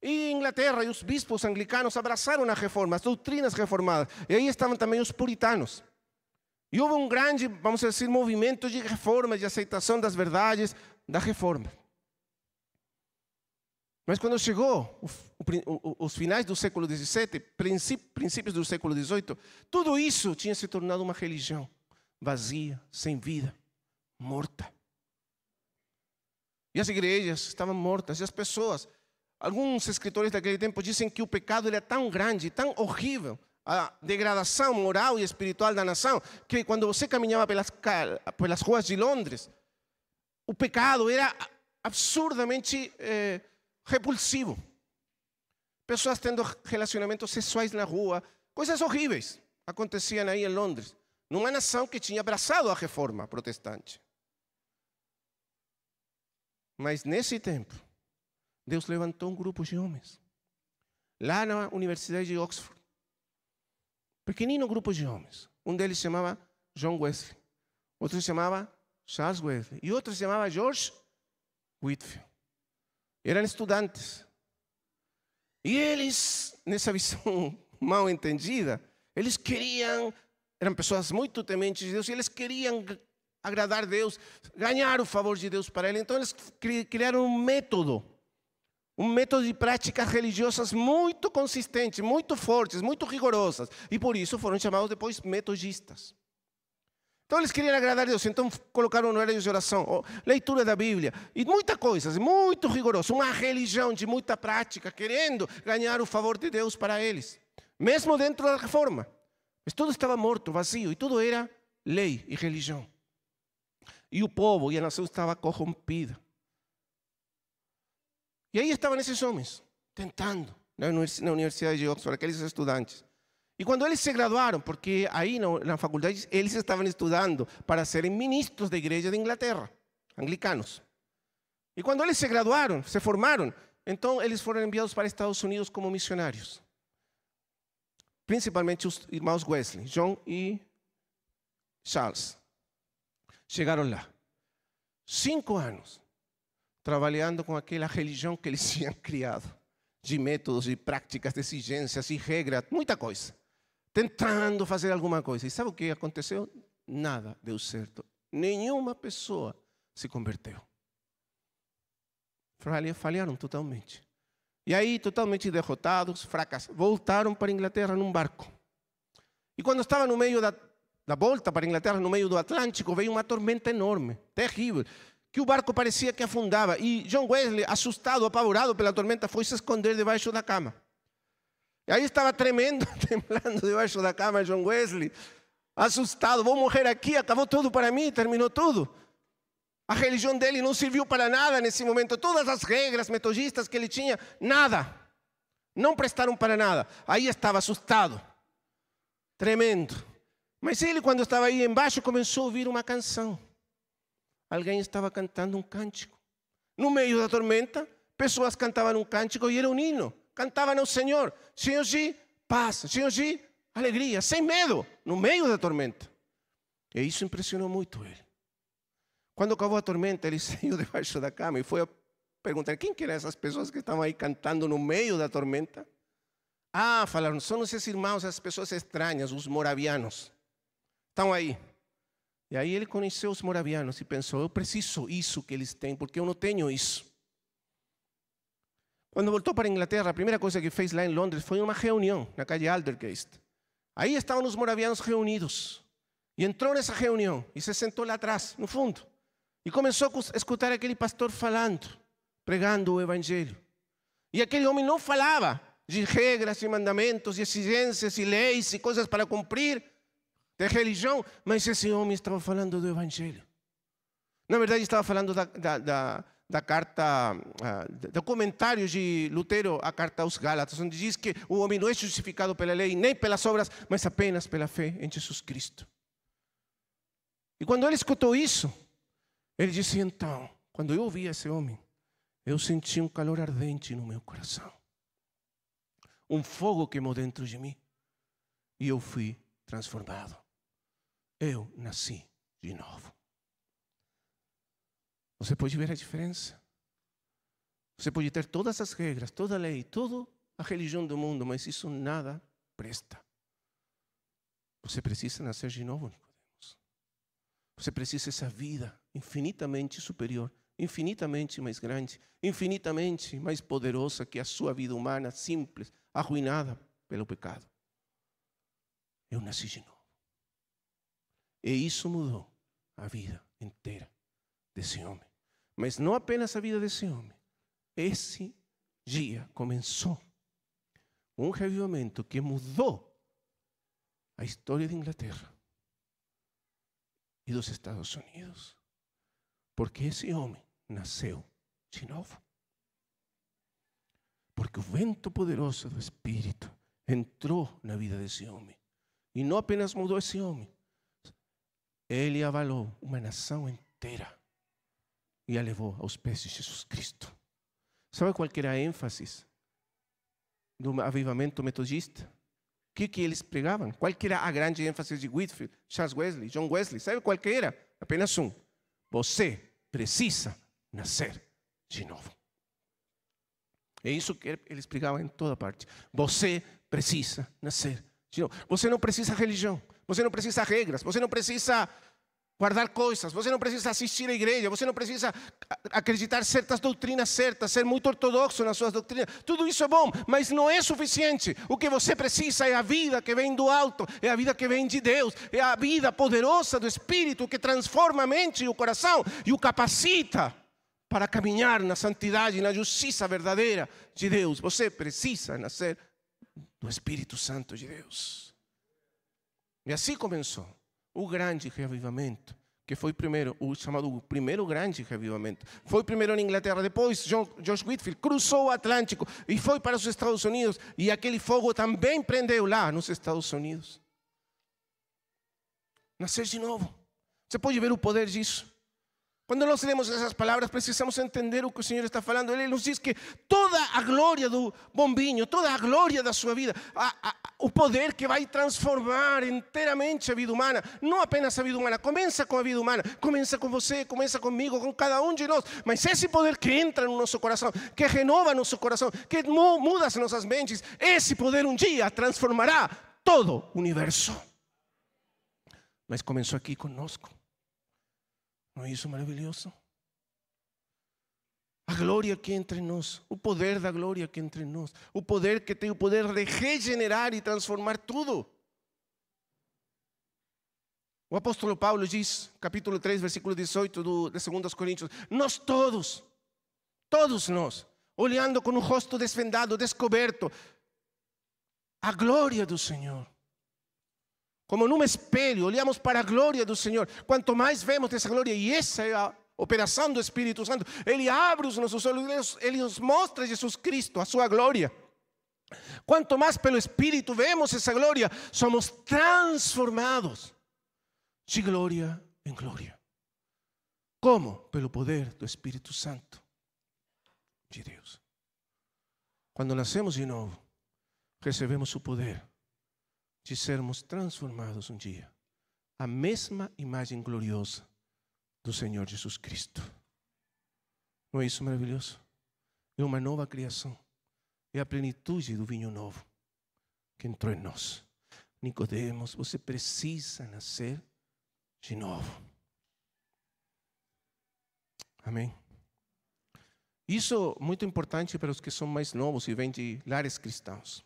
E Inglaterra e os bispos anglicanos abraçaram a reforma, as doutrinas reformadas. E aí estavam também os puritanos. E houve um grande, vamos dizer, movimento de reforma, de aceitação das verdades da reforma. Mas quando chegou os finais do século XVII, princípios do século XVIII, tudo isso tinha se tornado uma religião vazia, sem vida, morta. E as igrejas estavam mortas, e as pessoas. Alguns escritores daquele tempo dizem que o pecado era é tão grande, tão horrível, a degradação moral e espiritual da nação, que quando você caminhava pelas, pelas ruas de Londres, o pecado era absurdamente eh, repulsivo. Pessoas tendo relacionamentos sexuais na rua, coisas horríveis aconteciam aí em Londres numa nação que tinha abraçado a reforma protestante. Mas nesse tempo, Deus levantou um grupo de homens, lá na Universidade de Oxford. Pequenino grupo de homens. Um deles se chamava John Wesley, outro se chamava Charles Wesley e outro se chamava George Whitfield. Eram estudantes. E eles, nessa visão mal entendida, eles queriam eram pessoas muito tementes de Deus e eles queriam agradar a Deus, ganhar o favor de Deus para ele. Então eles criaram um método, um método de práticas religiosas muito consistentes, muito fortes, muito rigorosas. E por isso foram chamados depois metodistas. Então eles queriam agradar a Deus, então colocaram horários de oração, oh, leitura da Bíblia e muitas coisas, assim, muito rigoroso, uma religião de muita prática, querendo ganhar o favor de Deus para eles, mesmo dentro da reforma. Pues todo estaba estaba morto, vacío, y todo era ley y religión. Y el pueblo y la nación estaba corrompida. Y ahí estaban esos hombres, tentando, en la Universidad de Oxford, aquellos estudiantes. Y cuando ellos se graduaron, porque ahí en la facultad ellos estaban estudiando para ser ministros de iglesia de Inglaterra, anglicanos. Y cuando ellos se graduaron, se formaron, entonces ellos fueron enviados para Estados Unidos como misionarios principalmente os irmãos Wesley, John e Charles. Chegaram lá. Cinco anos trabalhando com aquela religião que eles tinham criado, de métodos, de práticas, de exigências, de regras, muita coisa. Tentando fazer alguma coisa. E sabe o que aconteceu? Nada deu certo. Nenhuma pessoa se converteu. Falharam totalmente. E aí, totalmente derrotados, fracassados, voltaram para a Inglaterra num barco. E quando estava no meio da, da volta para a Inglaterra, no meio do Atlântico, veio uma tormenta enorme, terrível, que o barco parecia que afundava. E John Wesley, assustado, apavorado pela tormenta, foi se esconder debaixo da cama. E aí estava tremendo, temblando debaixo da cama John Wesley, assustado, vou morrer aqui, acabou tudo para mim, terminou tudo. A religião dele não serviu para nada nesse momento. Todas as regras metodistas que ele tinha, nada. Não prestaram para nada. Aí estava assustado. Tremendo. Mas ele, quando estava aí embaixo, começou a ouvir uma canção. Alguém estava cantando um cântico. No meio da tormenta, pessoas cantavam um cântico e era um hino. Cantavam ao Senhor. Senhor, de paz. Senhor, alegria. Sem medo. No meio da tormenta. E isso impressionou muito ele. Cuando acabó la tormenta, dio saiu debaixo la cama y fue a preguntar ¿Quién eran esas personas que estaban ahí cantando en medio de la tormenta? Ah, son son esos irmãos, esas personas extrañas, los moravianos. ahí. Y ahí él conoció a los moravianos y pensó, yo preciso eso que ellos tienen, porque yo no tengo eso. Cuando volvió para Inglaterra, la primera cosa que fez lá en Londres una reunión en la calle Aldergeist. Ahí estaban los moravianos reunidos. Y entró en esa reunión y se sentó lá atrás, no fondo. E começou a escutar aquele pastor falando, pregando o evangelho. E aquele homem não falava de regras e mandamentos, e exigências e leis e coisas para cumprir, de religião, mas esse homem estava falando do evangelho. Na verdade, estava falando da, da, da, da carta, ah, do comentário de Lutero à carta aos Gálatas, onde diz que o homem não é justificado pela lei nem pelas obras, mas apenas pela fé em Jesus Cristo. E quando ele escutou isso, ele disse: Então, quando eu vi esse homem, eu senti um calor ardente no meu coração, um fogo queimou dentro de mim, e eu fui transformado. Eu nasci de novo. Você pode ver a diferença? Você pode ter todas as regras, toda a lei, toda a religião do mundo, mas isso nada presta. Você precisa nascer de novo, Nicodemus. Você precisa essa vida infinitamente superior, infinitamente mais grande, infinitamente mais poderosa que a sua vida humana simples, arruinada pelo pecado. Eu nasci de novo. E isso mudou a vida inteira desse homem. Mas não apenas a vida desse homem. Esse dia começou um revivimento que mudou a história de Inglaterra e dos Estados Unidos. Porque esse homem nasceu de novo. Porque o vento poderoso do Espírito entrou na vida desse homem. E não apenas mudou esse homem, ele avalou uma nação inteira e a levou aos pés de Jesus Cristo. Sabe qual era a ênfase do avivamento metodista? O que, que eles pregavam? Qual era a grande ênfase de Whitfield, Charles Wesley, John Wesley? Sabe qual era? Apenas um. Você precisa nascer de novo. É e isso que ele explicaba en toda parte. Você precisa nascer de novo. Você não precisa religião, você no precisa regras, você no precisa guardar coisas, você não precisa assistir à igreja, você não precisa acreditar certas doutrinas certas, ser muito ortodoxo nas suas doutrinas. Tudo isso é bom, mas não é suficiente. O que você precisa é a vida que vem do alto, é a vida que vem de Deus, é a vida poderosa do Espírito que transforma a mente e o coração e o capacita para caminhar na santidade e na justiça verdadeira de Deus. Você precisa nascer do Espírito Santo de Deus. E assim começou o grande reavivamento, que foi primeiro o chamado primeiro grande reavivamento. Foi primeiro na Inglaterra, depois John, George Whitfield cruzou o Atlântico e foi para os Estados Unidos, e aquele fogo também prendeu lá nos Estados Unidos. Nascer de novo. Você pode ver o poder disso. Quando nós lemos essas palavras, precisamos entender o que o Senhor está falando. Ele nos diz que toda a glória do bombinho, toda a glória da sua vida, a, a, o poder que vai transformar inteiramente a vida humana, não apenas a vida humana, começa com a vida humana, começa com você, começa comigo, com cada um de nós. Mas esse poder que entra no nosso coração, que renova nosso coração, que muda as nossas mentes, esse poder um dia transformará todo o universo. Mas começou aqui conosco. ¿No eso maravilloso? A gloria que entre nos, un poder da gloria que entre nos, un poder que tiene el poder de regenerar y transformar todo. O apóstolo Pablo dice, capítulo 3, versículo 18 de 2 Corintios. Nos todos, todos nos, olhando con un rostro desvendado, descoberto, a gloria del Señor como un espejo. olhamos para la gloria del Señor. Cuanto más vemos esa gloria. Y esa operación a espíritu do Santo, Él abre nuestros nossos Él nos mostra a Cristo, a su gloria. Cuanto más pelo Espíritu vemos esa gloria. somos transformados de gloria en gloria. Como? Pelo poder del Espíritu Santo de Dios. Cuando nacemos de nuevo. recebemos su poder de sermos transformados um dia à mesma imagem gloriosa do Senhor Jesus Cristo. Não é isso maravilhoso? É uma nova criação. É a plenitude do vinho novo que entrou em nós. Nicodemos, você precisa nascer de novo. Amém. Isso é muito importante para os que são mais novos e vêm de lares cristãos.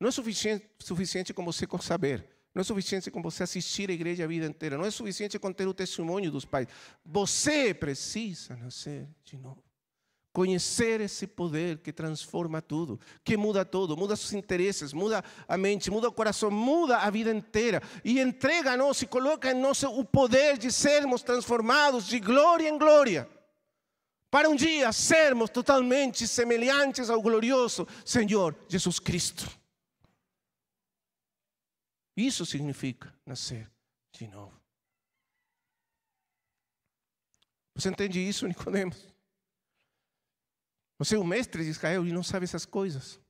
Não é suficiente, suficiente com você saber. Não é suficiente com você assistir a igreja a vida inteira. Não é suficiente com ter o testemunho dos pais. Você precisa nascer de novo. Conhecer esse poder que transforma tudo, que muda tudo, muda os interesses, muda a mente, muda o coração, muda a vida inteira. E entrega a nós e coloca em nós o poder de sermos transformados de glória em glória. Para um dia sermos totalmente semelhantes ao glorioso Senhor Jesus Cristo. Isso significa nascer de novo. Você entende isso, Nicodemos? Você é o mestre de Israel e não sabe essas coisas.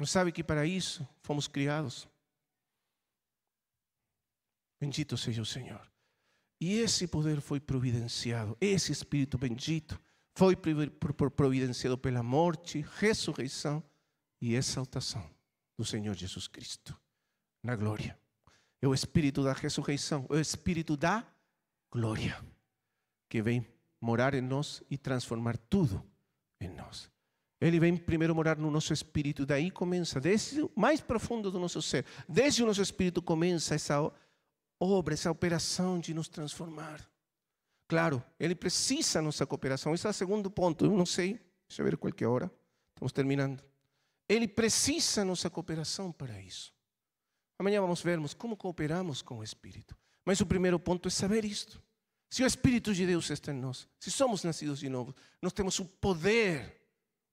Não sabe que para isso fomos criados. Bendito seja o Senhor. E esse poder foi providenciado, esse Espírito bendito foi providenciado pela morte, ressurreição e exaltação do Senhor Jesus Cristo na glória. É o espírito da ressurreição, é o espírito da glória que vem morar em nós e transformar tudo em nós. Ele vem primeiro morar no nosso espírito, daí começa, desde o mais profundo do nosso ser, desde o nosso espírito começa essa obra, essa operação de nos transformar. Claro, ele precisa nossa cooperação. Esse é o segundo ponto. Eu não sei, deixa eu ver qual que é a hora. Estamos terminando. Ele precisa nossa cooperação para isso. Amanhã vamos vermos como cooperamos com o Espírito. Mas o primeiro ponto é saber isto. Se o Espírito de Deus está em nós, se somos nascidos de novo, nós temos o poder,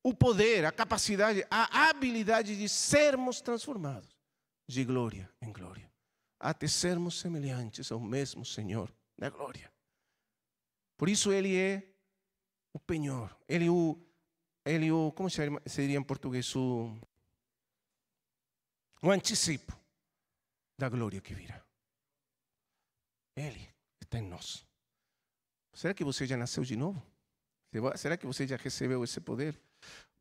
o poder, a capacidade, a habilidade de sermos transformados de glória em glória, até sermos semelhantes ao mesmo Senhor da glória. Por isso ele é o penhor, ele é o, ele é o como se diria em português, o, o anticipo da glória que virá. Ele está em nós. Será que você já nasceu de novo? Será que você já recebeu esse poder?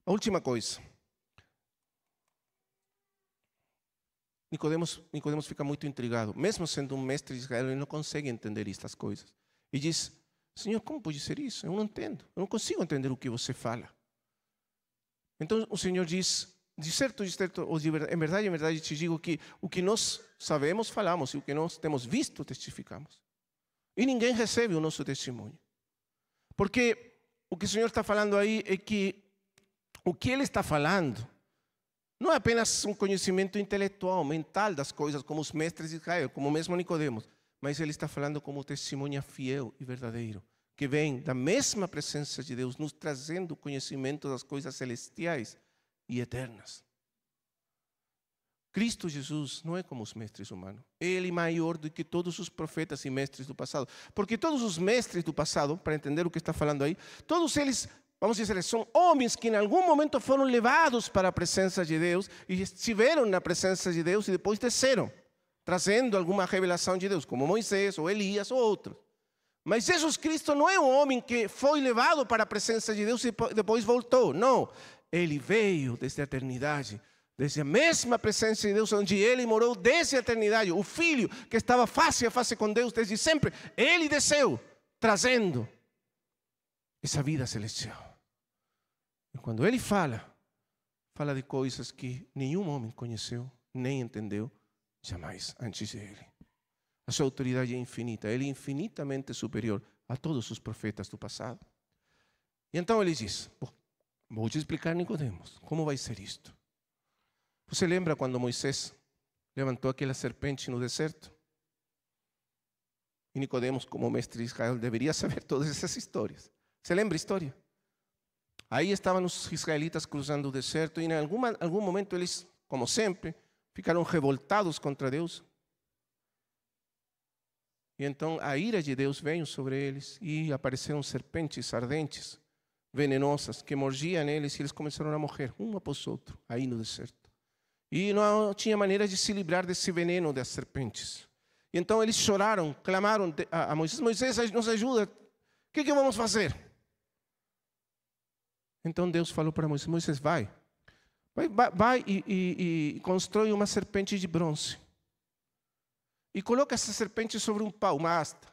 A última coisa. Nicodemos, Nicodemos fica muito intrigado. Mesmo sendo um mestre de Israel, ele não consegue entender estas coisas. E diz, Senhor, como pode ser isso? Eu não entendo. Eu não consigo entender o que você fala. Então o Senhor diz, de certo, de certo, ou de verdade, em verdade, em verdade, te digo que o que nós sabemos, falamos, e o que nós temos visto, testificamos. E ninguém recebe o nosso testemunho. Porque o que o Senhor está falando aí é que o que Ele está falando não é apenas um conhecimento intelectual, mental das coisas, como os mestres de Israel, como mesmo Nicodemos, mas Ele está falando como testemunha fiel e verdadeiro que vem da mesma presença de Deus, nos trazendo conhecimento das coisas celestiais e eternas. Cristo Jesus não é como os mestres humanos. Ele é maior do que todos os profetas e mestres do passado. Porque todos os mestres do passado, para entender o que está falando aí, todos eles, vamos dizer, são homens que em algum momento foram levados para a presença de Deus e estiveram na presença de Deus e depois desceram, trazendo alguma revelação de Deus, como Moisés ou Elias ou outros. Mas Jesus Cristo não é um homem que foi levado para a presença de Deus e depois voltou. Não ele veio desde a eternidade, desde a mesma presença de Deus, onde ele morou desde a eternidade. O Filho, que estava face a face com Deus desde sempre, ele desceu, trazendo essa vida celestial. E quando ele fala, fala de coisas que nenhum homem conheceu, nem entendeu jamais antes dele. A sua autoridade é infinita, ele é infinitamente superior a todos os profetas do passado. E então ele diz: Vou te explicar, Nicodemos, va a ser esto? ¿Se pues lembra cuando Moisés aquella serpiente serpente el deserto? Y Nicodemos, como mestre de Israel, debería saber todas esas historias. ¿Se lembra historia? historia? estaban los os israelitas cruzando el deserto y en algún algún momento ellos, como siempre, ficaram revoltados contra Dios. Y entonces a ira de Dios veio sobre ellos y aparecieron serpentes ardentes venenosas que mordiam eles e eles começaram a morrer, um após outro, aí no deserto. E não tinha maneira de se livrar desse veneno das serpentes. E então eles choraram, clamaram a Moisés: Moisés, nos ajuda, o que, que vamos fazer? Então Deus falou para Moisés: Moisés, vai, vai, vai, vai e, e, e constrói uma serpente de bronze. E coloca essa serpente sobre um pau, uma asta.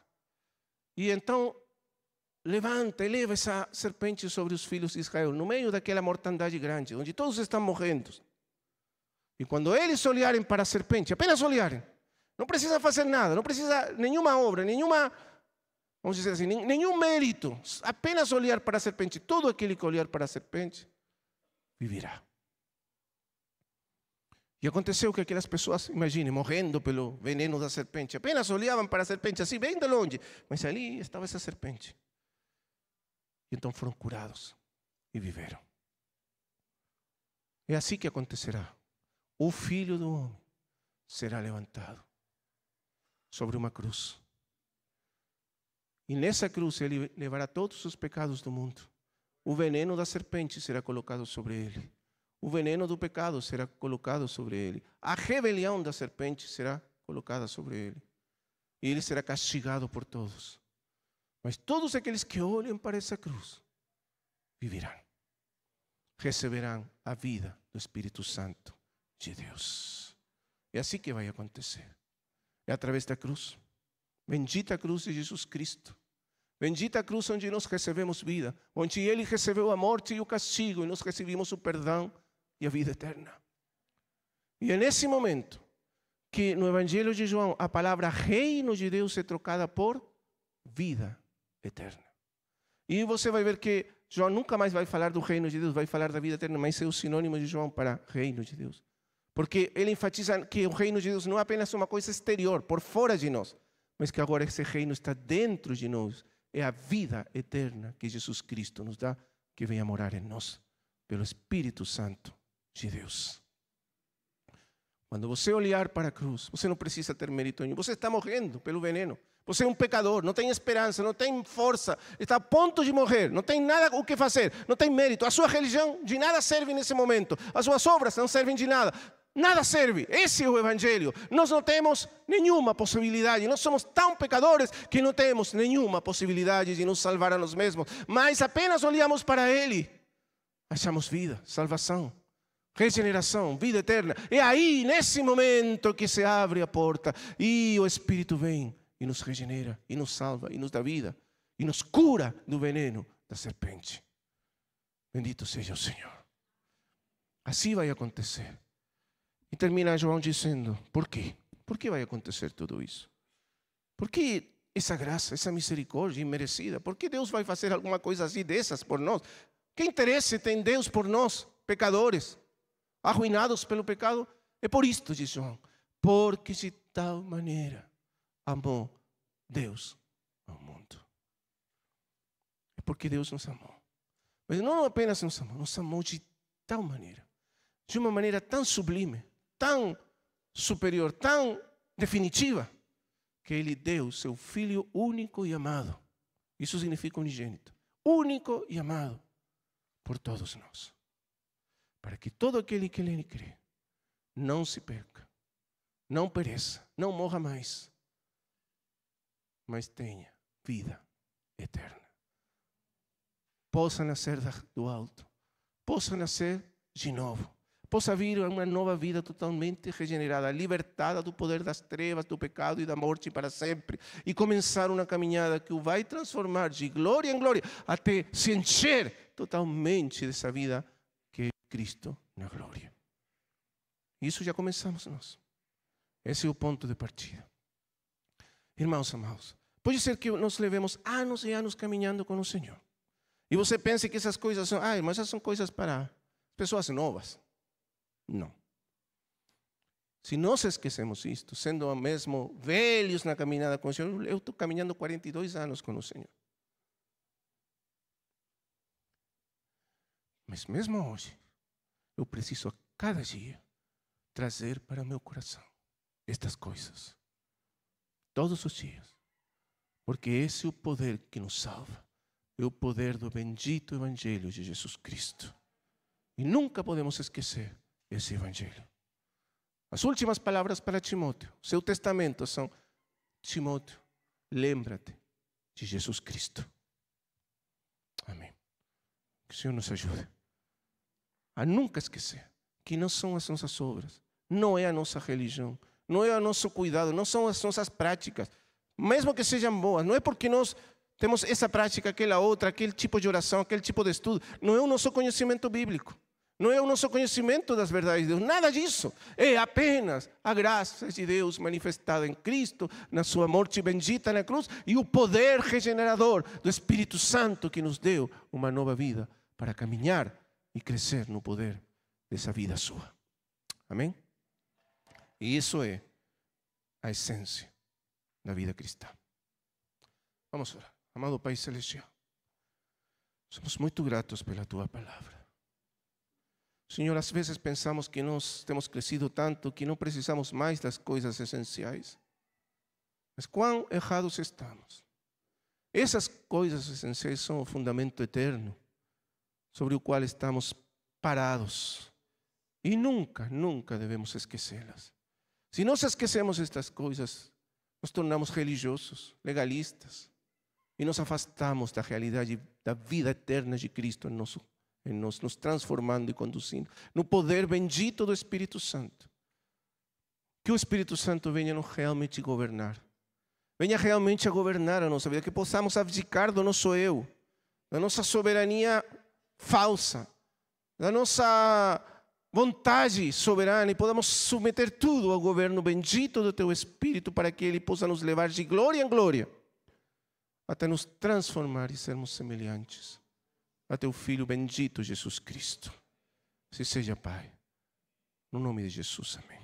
E então levanta, eleva essa serpente sobre os filhos de Israel, no meio daquela mortandade grande, onde todos estão morrendo. E quando eles olharem para a serpente, apenas olharem, não precisa fazer nada, não precisa nenhuma obra, nenhuma, vamos dizer assim, nenhum mérito, apenas olhar para a serpente, todo aquele que olhar para a serpente viverá. E aconteceu que aquelas pessoas, imagine, morrendo pelo veneno da serpente, apenas olhavam para a serpente assim, bem de longe, mas ali estava essa serpente. E então foram curados e viveram. É assim que acontecerá. O filho do homem será levantado sobre uma cruz. E nessa cruz ele levará todos os pecados do mundo. O veneno da serpente será colocado sobre ele. O veneno do pecado será colocado sobre ele. A rebelião da serpente será colocada sobre ele. E ele será castigado por todos. Mas todos aqueles que olham para esa cruz vivirán, recibirán a vida do Espíritu Santo de Dios. Y así que a acontecer. É de la cruz. Bendita cruz de Jesus Cristo. Bendita cruz donde nos recebemos vida, donde Él recebeu a morte y e o castigo, y e nos recibimos o perdón y e a vida eterna. Y en ese momento que no Evangelho de João a palabra reino de Dios se trocada por vida eterna. E você vai ver que João nunca mais vai falar do reino de Deus, vai falar da vida eterna, mas é o sinônimo de João para reino de Deus. Porque ele enfatiza que o reino de Deus não é apenas uma coisa exterior, por fora de nós, mas que agora esse reino está dentro de nós. É a vida eterna que Jesus Cristo nos dá, que venha morar em nós, pelo Espírito Santo de Deus. Quando você olhar para a cruz, você não precisa ter mérito nenhum. Você está morrendo pelo veneno. Você é um pecador, não tem esperança, não tem força, está a ponto de morrer, não tem nada o que fazer, não tem mérito. A sua religião de nada serve nesse momento, as suas obras não servem de nada. Nada serve, esse é o Evangelho. Nós não temos nenhuma possibilidade, nós somos tão pecadores que não temos nenhuma possibilidade de nos salvar a nós mesmos, mas apenas olhamos para Ele, achamos vida, salvação regeneração, vida eterna. É aí, nesse momento, que se abre a porta e o Espírito vem e nos regenera, e nos salva, e nos dá vida, e nos cura do veneno da serpente. Bendito seja o Senhor. Assim vai acontecer. E termina João dizendo: por quê? Por que vai acontecer tudo isso? Por que essa graça, essa misericórdia imerecida? Por que Deus vai fazer alguma coisa assim dessas por nós? Que interesse tem Deus por nós, pecadores? arruinados pelo pecado. É por isto, diz João, porque de tal maneira amou Deus ao mundo. É porque Deus nos amou. Mas não apenas nos amou, nos amou de tal maneira, de uma maneira tão sublime, tão superior, tão definitiva, que Ele deu seu Filho único e amado. Isso significa unigênito. Único e amado por todos nós para que todo aquele que nele crê não se perca, não pereça, não morra mais, mas tenha vida eterna. Possa nascer do alto, possa nascer de novo, possa vir uma nova vida totalmente regenerada, libertada do poder das trevas, do pecado e da morte para sempre, e começar uma caminhada que o vai transformar de glória em glória, até se encher totalmente dessa vida eterna Cristo na glória. Isso já começamos nós. Esse é o ponto de partida. Irmãos amados, pode ser que nós levemos anos e anos caminhando com o Senhor. E você pense que essas coisas são, ah, mas essas são coisas para pessoas novas. Não. Se nós esquecemos isto, sendo mesmo velhos na caminhada com o Senhor, eu estou caminhando 42 anos com o Senhor. Mas mesmo hoje, eu preciso a cada dia trazer para meu coração estas coisas. Todos os dias. Porque esse é o poder que nos salva. É o poder do bendito Evangelho de Jesus Cristo. E nunca podemos esquecer esse Evangelho. As últimas palavras para Timóteo, seu testamento, são: Timóteo, lembra-te de Jesus Cristo. Amém. Que o Senhor nos ajude a nunca esquecer que não são as nossas obras, não é a nossa religião, não é o nosso cuidado, não são as nossas práticas, mesmo que sejam boas, não é porque nós temos essa prática, aquela outra, aquele tipo de oração, aquele tipo de estudo, não é o nosso conhecimento bíblico, não é o nosso conhecimento das verdades de Deus, nada disso, é apenas a graça de Deus manifestada em Cristo, na sua morte bendita na cruz e o poder regenerador do Espírito Santo que nos deu uma nova vida para caminhar y crecer, no poder de esa vida Amén. Y eso es la esencia de la vida cristiana. Vamos ahora. Amado país Celestial, somos muy gratos la tu palabra. Señor, a veces pensamos que no hemos crecido tanto que no precisamos más las cosas esenciales. Mas cuán errados estamos. Esas cosas esenciales son el fundamento eterno sobre o qual estamos parados. E nunca, nunca devemos esquecê-las. Se nós esquecemos estas coisas, nos tornamos religiosos, legalistas, e nos afastamos da realidade da vida eterna de Cristo em, nós, em nós, nos transformando e conduzindo no poder bendito do Espírito Santo. Que o Espírito Santo venha nos realmente governar, venha realmente a governar a nossa vida, que possamos abdicar do nosso eu, da nossa soberania falsa, da nossa vontade soberana e podamos submeter tudo ao governo bendito do teu Espírito para que ele possa nos levar de glória em glória até nos transformar e sermos semelhantes a teu Filho bendito Jesus Cristo. Se assim seja, Pai, no nome de Jesus, amém.